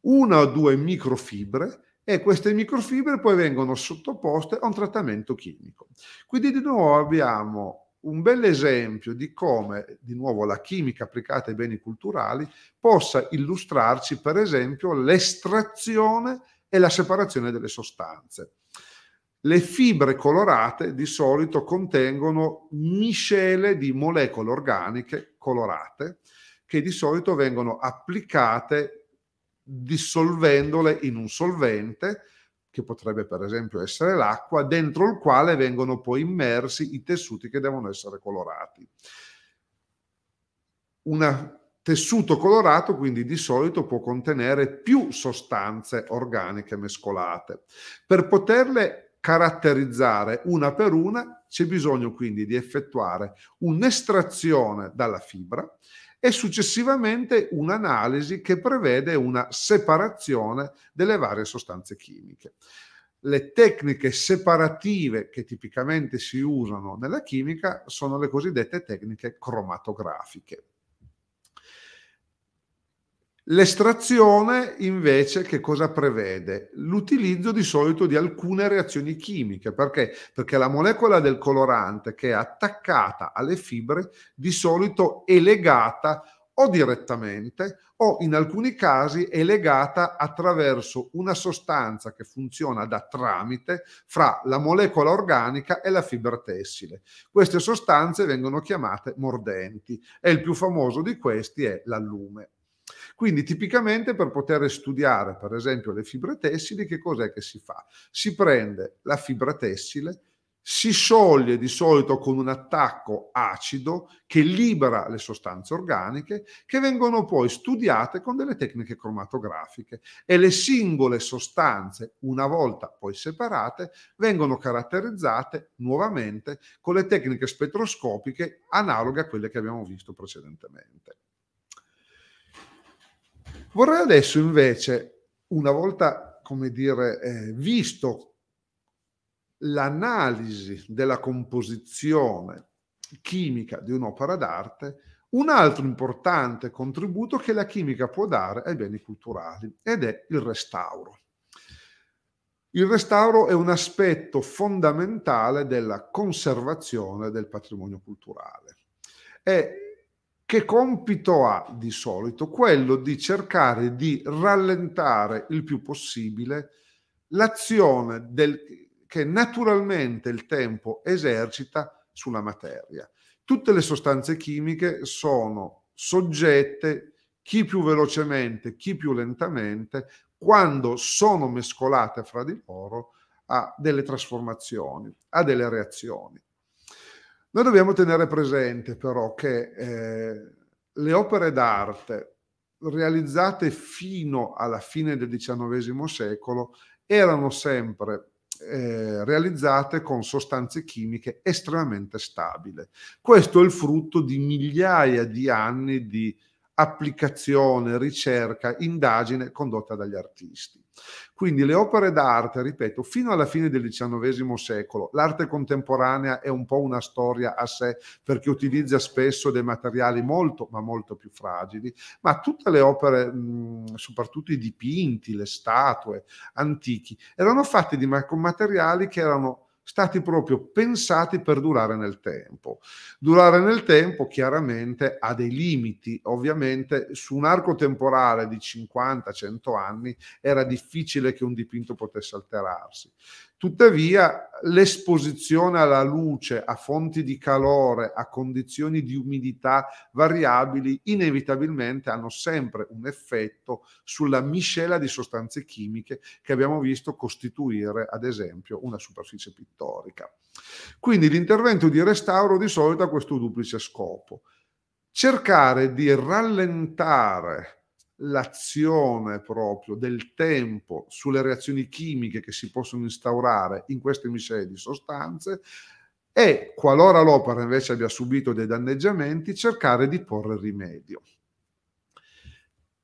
una o due microfibre e queste microfibre poi vengono sottoposte a un trattamento chimico. Quindi di nuovo abbiamo un bel esempio di come, di nuovo, la chimica applicata ai beni culturali possa illustrarci, per esempio, l'estrazione e la separazione delle sostanze. Le fibre colorate di solito contengono miscele di molecole organiche colorate che di solito vengono applicate dissolvendole in un solvente che potrebbe per esempio essere l'acqua, dentro il quale vengono poi immersi i tessuti che devono essere colorati. Un tessuto colorato quindi di solito può contenere più sostanze organiche mescolate. Per poterle caratterizzare una per una c'è bisogno quindi di effettuare un'estrazione dalla fibra e successivamente un'analisi che prevede una separazione delle varie sostanze chimiche. Le tecniche separative che tipicamente si usano nella chimica sono le cosiddette tecniche cromatografiche. L'estrazione invece che cosa prevede? L'utilizzo di solito di alcune reazioni chimiche, perché? Perché la molecola del colorante che è attaccata alle fibre di solito è legata o direttamente o in alcuni casi è legata attraverso una sostanza che funziona da tramite fra la molecola organica e la fibra tessile. Queste sostanze vengono chiamate mordenti e il più famoso di questi è l'allume quindi tipicamente per poter studiare per esempio le fibre tessili, che cos'è che si fa? Si prende la fibra tessile, si scioglie di solito con un attacco acido che libera le sostanze organiche che vengono poi studiate con delle tecniche cromatografiche e le singole sostanze, una volta poi separate, vengono caratterizzate nuovamente con le tecniche spettroscopiche analoghe a quelle che abbiamo visto precedentemente. Vorrei adesso invece, una volta, come dire, eh, visto l'analisi della composizione chimica di un'opera d'arte, un altro importante contributo che la chimica può dare ai beni culturali ed è il restauro. Il restauro è un aspetto fondamentale della conservazione del patrimonio culturale. E che compito ha di solito? Quello di cercare di rallentare il più possibile l'azione del, che naturalmente il tempo esercita sulla materia. Tutte le sostanze chimiche sono soggette, chi più velocemente, chi più lentamente, quando sono mescolate fra di loro, a delle trasformazioni, a delle reazioni. Noi dobbiamo tenere presente però che eh, le opere d'arte realizzate fino alla fine del XIX secolo erano sempre eh, realizzate con sostanze chimiche estremamente stabili. Questo è il frutto di migliaia di anni di applicazione, ricerca, indagine condotta dagli artisti. Quindi le opere d'arte, ripeto, fino alla fine del XIX secolo, l'arte contemporanea è un po' una storia a sé perché utilizza spesso dei materiali molto, ma molto più fragili, ma tutte le opere, soprattutto i dipinti, le statue antichi, erano fatte di, con materiali che erano stati proprio pensati per durare nel tempo. Durare nel tempo chiaramente ha dei limiti, ovviamente su un arco temporale di 50-100 anni era difficile che un dipinto potesse alterarsi. Tuttavia l'esposizione alla luce, a fonti di calore, a condizioni di umidità variabili, inevitabilmente hanno sempre un effetto sulla miscela di sostanze chimiche che abbiamo visto costituire, ad esempio, una superficie pittorica. Quindi l'intervento di restauro di solito ha questo duplice scopo. Cercare di rallentare l'azione proprio del tempo sulle reazioni chimiche che si possono instaurare in queste miscele di sostanze e qualora l'opera invece abbia subito dei danneggiamenti cercare di porre rimedio.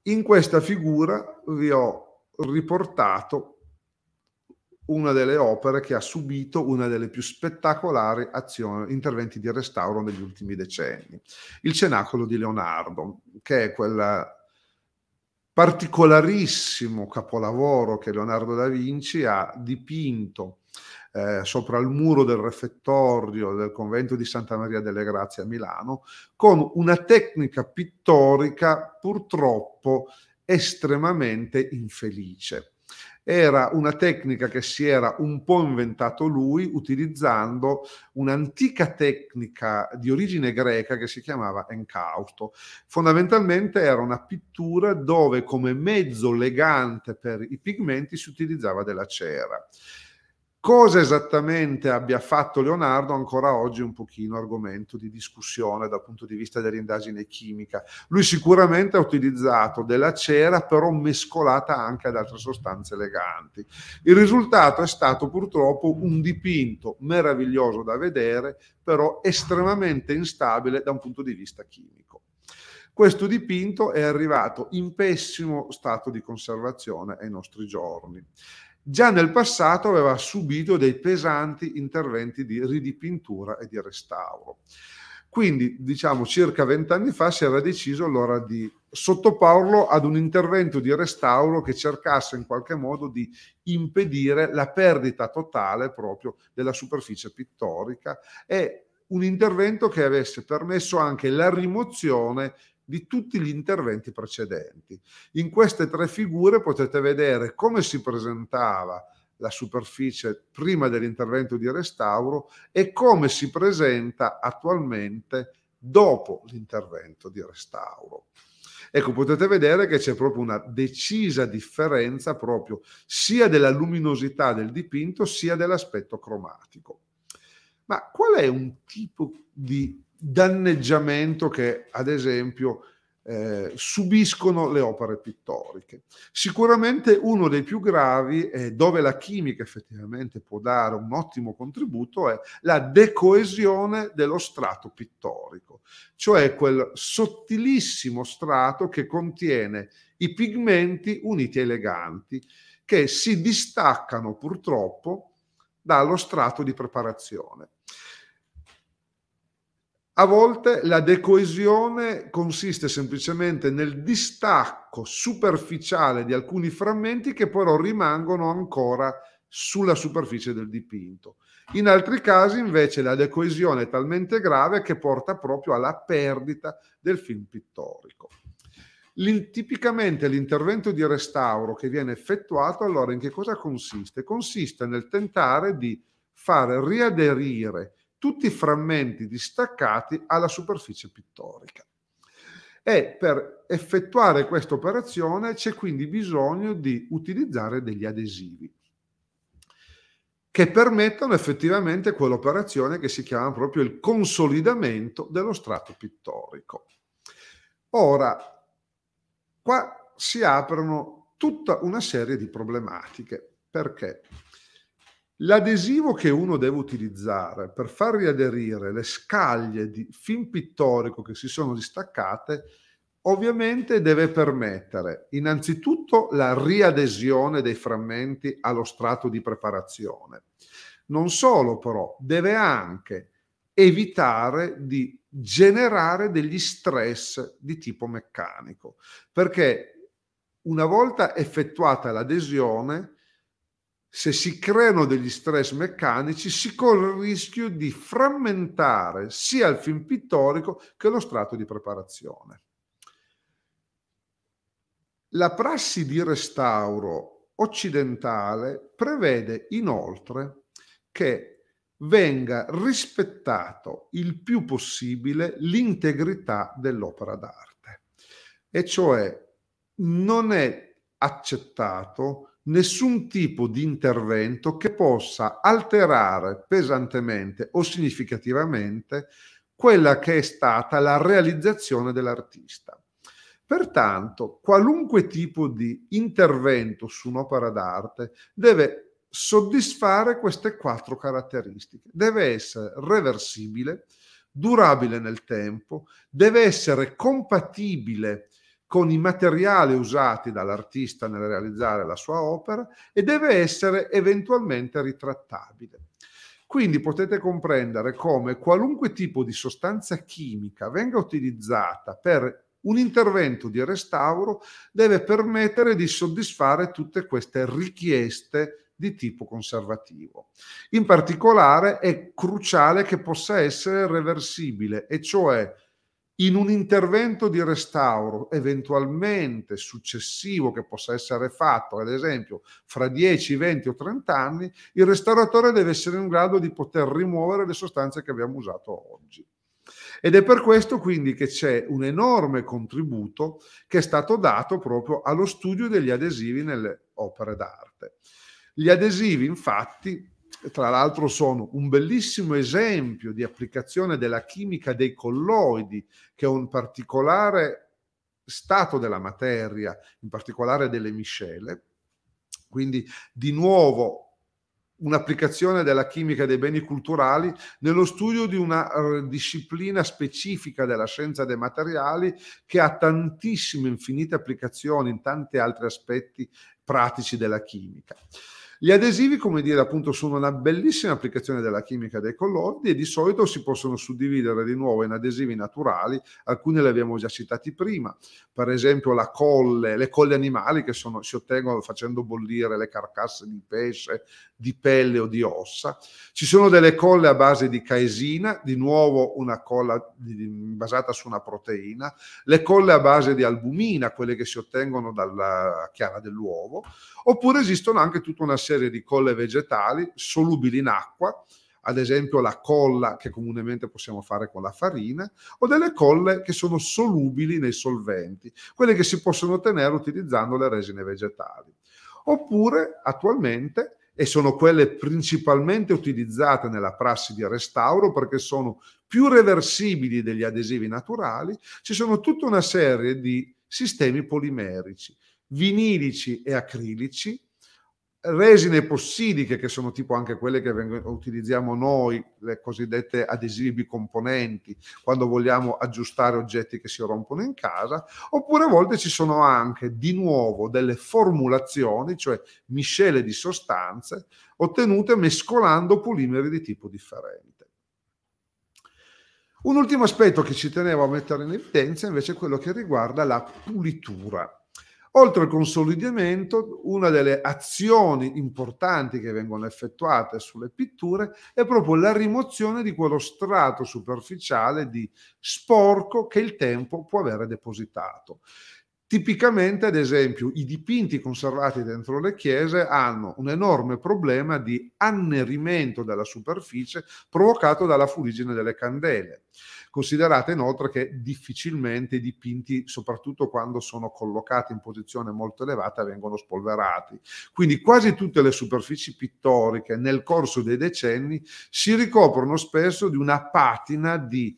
In questa figura vi ho riportato una delle opere che ha subito una delle più spettacolari azioni, interventi di restauro negli ultimi decenni, il Cenacolo di Leonardo, che è quella particolarissimo capolavoro che Leonardo da Vinci ha dipinto eh, sopra il muro del refettorio del convento di Santa Maria delle Grazie a Milano, con una tecnica pittorica purtroppo estremamente infelice era una tecnica che si era un po' inventato lui utilizzando un'antica tecnica di origine greca che si chiamava encausto. Fondamentalmente era una pittura dove come mezzo legante per i pigmenti si utilizzava della cera. Cosa esattamente abbia fatto Leonardo ancora oggi è un pochino argomento di discussione dal punto di vista dell'indagine chimica. Lui sicuramente ha utilizzato della cera però mescolata anche ad altre sostanze eleganti. Il risultato è stato purtroppo un dipinto meraviglioso da vedere, però estremamente instabile da un punto di vista chimico. Questo dipinto è arrivato in pessimo stato di conservazione ai nostri giorni già nel passato aveva subito dei pesanti interventi di ridipintura e di restauro. Quindi, diciamo, circa vent'anni fa si era deciso allora di sottoporlo ad un intervento di restauro che cercasse in qualche modo di impedire la perdita totale proprio della superficie pittorica e un intervento che avesse permesso anche la rimozione di tutti gli interventi precedenti. In queste tre figure potete vedere come si presentava la superficie prima dell'intervento di restauro e come si presenta attualmente dopo l'intervento di restauro. Ecco, potete vedere che c'è proprio una decisa differenza proprio sia della luminosità del dipinto sia dell'aspetto cromatico. Ma qual è un tipo di danneggiamento che, ad esempio, eh, subiscono le opere pittoriche. Sicuramente uno dei più gravi, eh, dove la chimica effettivamente può dare un ottimo contributo, è la decoesione dello strato pittorico, cioè quel sottilissimo strato che contiene i pigmenti uniti ai leganti, che si distaccano purtroppo dallo strato di preparazione. A volte la decoesione consiste semplicemente nel distacco superficiale di alcuni frammenti che però rimangono ancora sulla superficie del dipinto. In altri casi invece la decoesione è talmente grave che porta proprio alla perdita del film pittorico. L'in- tipicamente l'intervento di restauro che viene effettuato allora in che cosa consiste? Consiste nel tentare di far riaderire tutti i frammenti distaccati alla superficie pittorica. E per effettuare questa operazione c'è quindi bisogno di utilizzare degli adesivi che permettono effettivamente quell'operazione che si chiama proprio il consolidamento dello strato pittorico. Ora, qua si aprono tutta una serie di problematiche. Perché? L'adesivo che uno deve utilizzare per far riaderire le scaglie di film pittorico che si sono distaccate, ovviamente deve permettere innanzitutto la riadesione dei frammenti allo strato di preparazione. Non solo però, deve anche evitare di generare degli stress di tipo meccanico, perché una volta effettuata l'adesione, se si creano degli stress meccanici si corre il rischio di frammentare sia il film pittorico che lo strato di preparazione. La prassi di restauro occidentale prevede inoltre che venga rispettato il più possibile l'integrità dell'opera d'arte, e cioè non è accettato nessun tipo di intervento che possa alterare pesantemente o significativamente quella che è stata la realizzazione dell'artista. Pertanto, qualunque tipo di intervento su un'opera d'arte deve soddisfare queste quattro caratteristiche. Deve essere reversibile, durabile nel tempo, deve essere compatibile con i materiali usati dall'artista nel realizzare la sua opera e deve essere eventualmente ritrattabile. Quindi potete comprendere come qualunque tipo di sostanza chimica venga utilizzata per un intervento di restauro deve permettere di soddisfare tutte queste richieste di tipo conservativo. In particolare è cruciale che possa essere reversibile, e cioè in un intervento di restauro eventualmente successivo che possa essere fatto, ad esempio fra 10, 20 o 30 anni, il restauratore deve essere in grado di poter rimuovere le sostanze che abbiamo usato oggi. Ed è per questo quindi che c'è un enorme contributo che è stato dato proprio allo studio degli adesivi nelle opere d'arte. Gli adesivi infatti tra l'altro sono un bellissimo esempio di applicazione della chimica dei colloidi, che è un particolare stato della materia, in particolare delle miscele. Quindi di nuovo un'applicazione della chimica dei beni culturali nello studio di una disciplina specifica della scienza dei materiali che ha tantissime, infinite applicazioni in tanti altri aspetti pratici della chimica. Gli adesivi, come dire, appunto, sono una bellissima applicazione della chimica dei colori e di solito si possono suddividere di nuovo in adesivi naturali, alcuni li abbiamo già citati prima, per esempio la colle, le colle animali che sono, si ottengono facendo bollire le carcasse di pesce, di pelle o di ossa. Ci sono delle colle a base di caesina, di nuovo una colla di, basata su una proteina, le colle a base di albumina, quelle che si ottengono dalla chiara dell'uovo, oppure esistono anche tutta una serie di colle vegetali solubili in acqua, ad esempio la colla che comunemente possiamo fare con la farina, o delle colle che sono solubili nei solventi, quelle che si possono ottenere utilizzando le resine vegetali. Oppure attualmente, e sono quelle principalmente utilizzate nella prassi di restauro perché sono più reversibili degli adesivi naturali, ci sono tutta una serie di sistemi polimerici, vinilici e acrilici, resine possidiche, che sono tipo anche quelle che vengono, utilizziamo noi, le cosiddette adesivi componenti, quando vogliamo aggiustare oggetti che si rompono in casa, oppure a volte ci sono anche di nuovo delle formulazioni, cioè miscele di sostanze ottenute mescolando polimeri di tipo differente. Un ultimo aspetto che ci tenevo a mettere in evidenza invece è quello che riguarda la pulitura. Oltre al consolidamento, una delle azioni importanti che vengono effettuate sulle pitture è proprio la rimozione di quello strato superficiale di sporco che il tempo può avere depositato. Tipicamente, ad esempio, i dipinti conservati dentro le chiese hanno un enorme problema di annerimento della superficie provocato dalla fuligine delle candele. Considerate inoltre che difficilmente i dipinti, soprattutto quando sono collocati in posizione molto elevata, vengono spolverati. Quindi quasi tutte le superfici pittoriche nel corso dei decenni si ricoprono spesso di una patina di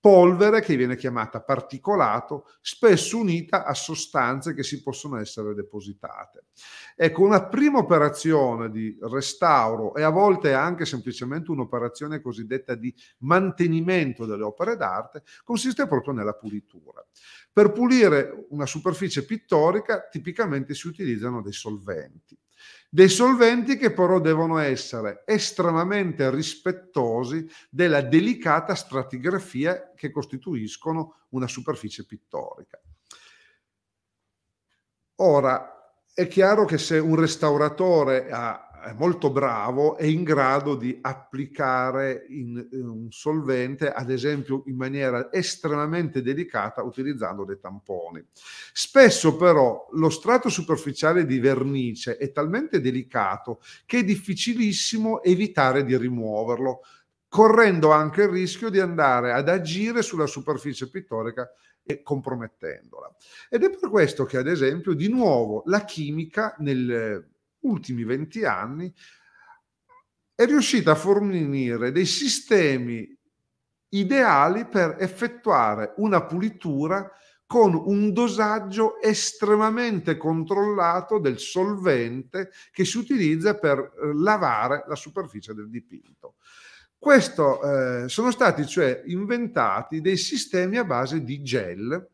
polvere che viene chiamata particolato, spesso unita a sostanze che si possono essere depositate. Ecco, una prima operazione di restauro e a volte anche semplicemente un'operazione cosiddetta di mantenimento delle opere d'arte consiste proprio nella pulitura. Per pulire una superficie pittorica tipicamente si utilizzano dei solventi dei solventi che però devono essere estremamente rispettosi della delicata stratigrafia che costituiscono una superficie pittorica. Ora, è chiaro che se un restauratore ha molto bravo è in grado di applicare in, in eh, un solvente, ad esempio in maniera estremamente delicata utilizzando dei tamponi. Spesso però lo strato superficiale di vernice è talmente delicato che è difficilissimo evitare di rimuoverlo, correndo anche il rischio di andare ad agire sulla superficie pittorica e compromettendola. Ed è per questo che ad esempio di nuovo la chimica nel ultimi 20 anni è riuscita a fornire dei sistemi ideali per effettuare una pulitura con un dosaggio estremamente controllato del solvente che si utilizza per eh, lavare la superficie del dipinto. Questo, eh, sono stati cioè inventati dei sistemi a base di gel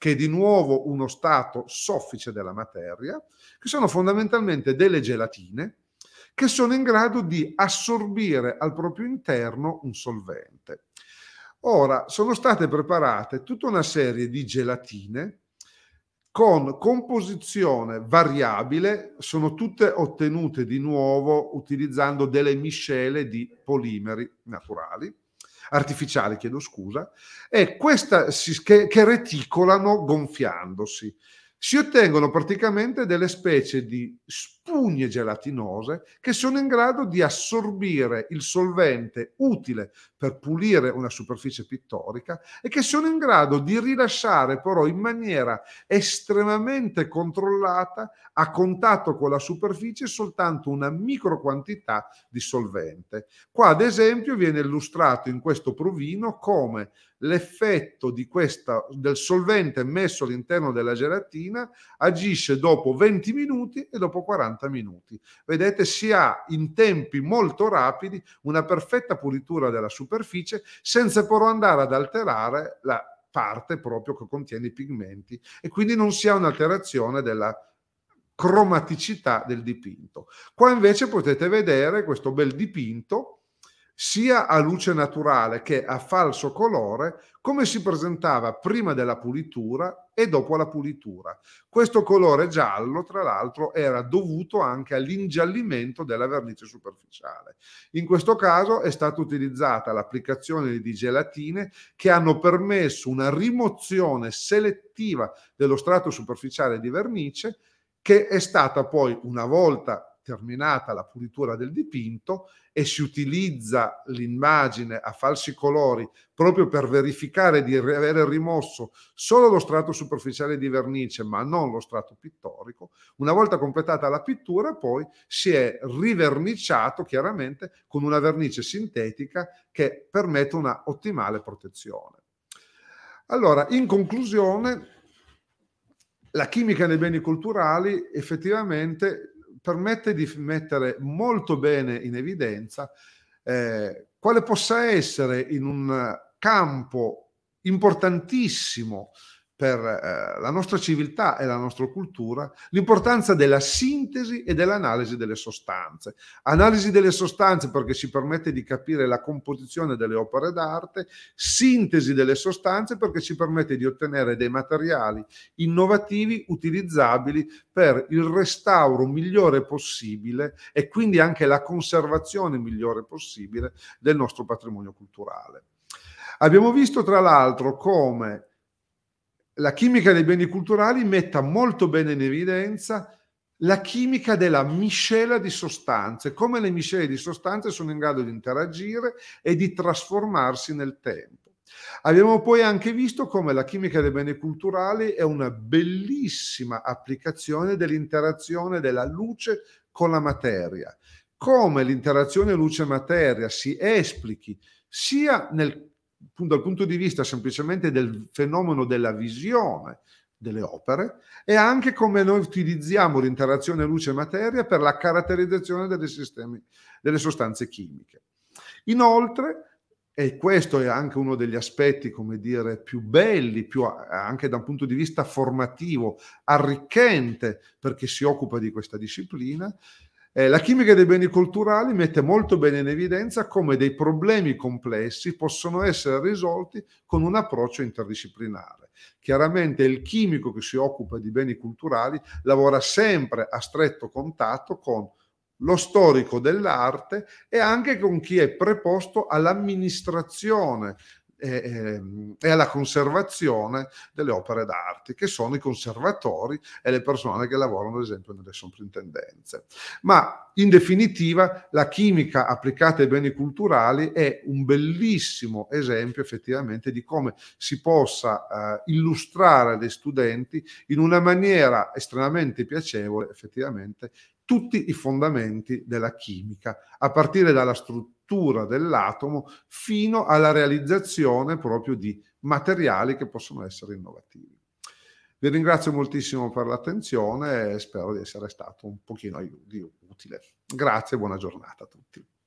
che è di nuovo uno stato soffice della materia, che sono fondamentalmente delle gelatine che sono in grado di assorbire al proprio interno un solvente. Ora, sono state preparate tutta una serie di gelatine con composizione variabile, sono tutte ottenute di nuovo utilizzando delle miscele di polimeri naturali artificiali, chiedo scusa, e questa che, che reticolano gonfiandosi. Si ottengono praticamente delle specie di specie spugne gelatinose che sono in grado di assorbire il solvente utile per pulire una superficie pittorica e che sono in grado di rilasciare però in maniera estremamente controllata a contatto con la superficie soltanto una micro quantità di solvente. Qua ad esempio viene illustrato in questo provino come l'effetto questa, del solvente messo all'interno della gelatina agisce dopo 20 minuti e dopo 40 40 minuti. Vedete, si ha in tempi molto rapidi una perfetta pulitura della superficie senza però andare ad alterare la parte proprio che contiene i pigmenti e quindi non si ha un'alterazione della cromaticità del dipinto. Qua invece potete vedere questo bel dipinto sia a luce naturale che a falso colore, come si presentava prima della pulitura e dopo la pulitura. Questo colore giallo, tra l'altro, era dovuto anche all'ingiallimento della vernice superficiale. In questo caso è stata utilizzata l'applicazione di gelatine che hanno permesso una rimozione selettiva dello strato superficiale di vernice che è stata poi, una volta terminata la pulitura del dipinto e si utilizza l'immagine a falsi colori proprio per verificare di avere rimosso solo lo strato superficiale di vernice ma non lo strato pittorico, una volta completata la pittura poi si è riverniciato chiaramente con una vernice sintetica che permette una ottimale protezione. Allora, in conclusione, la chimica nei beni culturali effettivamente permette di mettere molto bene in evidenza eh, quale possa essere in un campo importantissimo per eh, la nostra civiltà e la nostra cultura l'importanza della sintesi e dell'analisi delle sostanze. Analisi delle sostanze perché ci permette di capire la composizione delle opere d'arte, sintesi delle sostanze perché ci permette di ottenere dei materiali innovativi utilizzabili per il restauro migliore possibile e quindi anche la conservazione migliore possibile del nostro patrimonio culturale. Abbiamo visto tra l'altro come la chimica dei beni culturali metta molto bene in evidenza la chimica della miscela di sostanze, come le miscele di sostanze sono in grado di interagire e di trasformarsi nel tempo. Abbiamo poi anche visto come la chimica dei beni culturali è una bellissima applicazione dell'interazione della luce con la materia, come l'interazione luce-materia si esplichi sia nel dal punto di vista semplicemente del fenomeno della visione delle opere e anche come noi utilizziamo l'interazione luce-materia per la caratterizzazione delle, sistemi, delle sostanze chimiche. Inoltre, e questo è anche uno degli aspetti, come dire, più belli, più anche da un punto di vista formativo, arricchente per chi si occupa di questa disciplina, eh, la chimica dei beni culturali mette molto bene in evidenza come dei problemi complessi possono essere risolti con un approccio interdisciplinare. Chiaramente il chimico che si occupa di beni culturali lavora sempre a stretto contatto con lo storico dell'arte e anche con chi è preposto all'amministrazione e, e alla conservazione delle opere d'arte, che sono i conservatori e le persone che lavorano, ad esempio, nelle soprintendenze. Ma in definitiva, la chimica applicata ai beni culturali è un bellissimo esempio effettivamente di come si possa eh, illustrare agli studenti in una maniera estremamente piacevole, effettivamente, tutti i fondamenti della chimica, a partire dalla struttura struttura dell'atomo fino alla realizzazione proprio di materiali che possono essere innovativi. Vi ringrazio moltissimo per l'attenzione e spero di essere stato un pochino di utile. Grazie e buona giornata a tutti.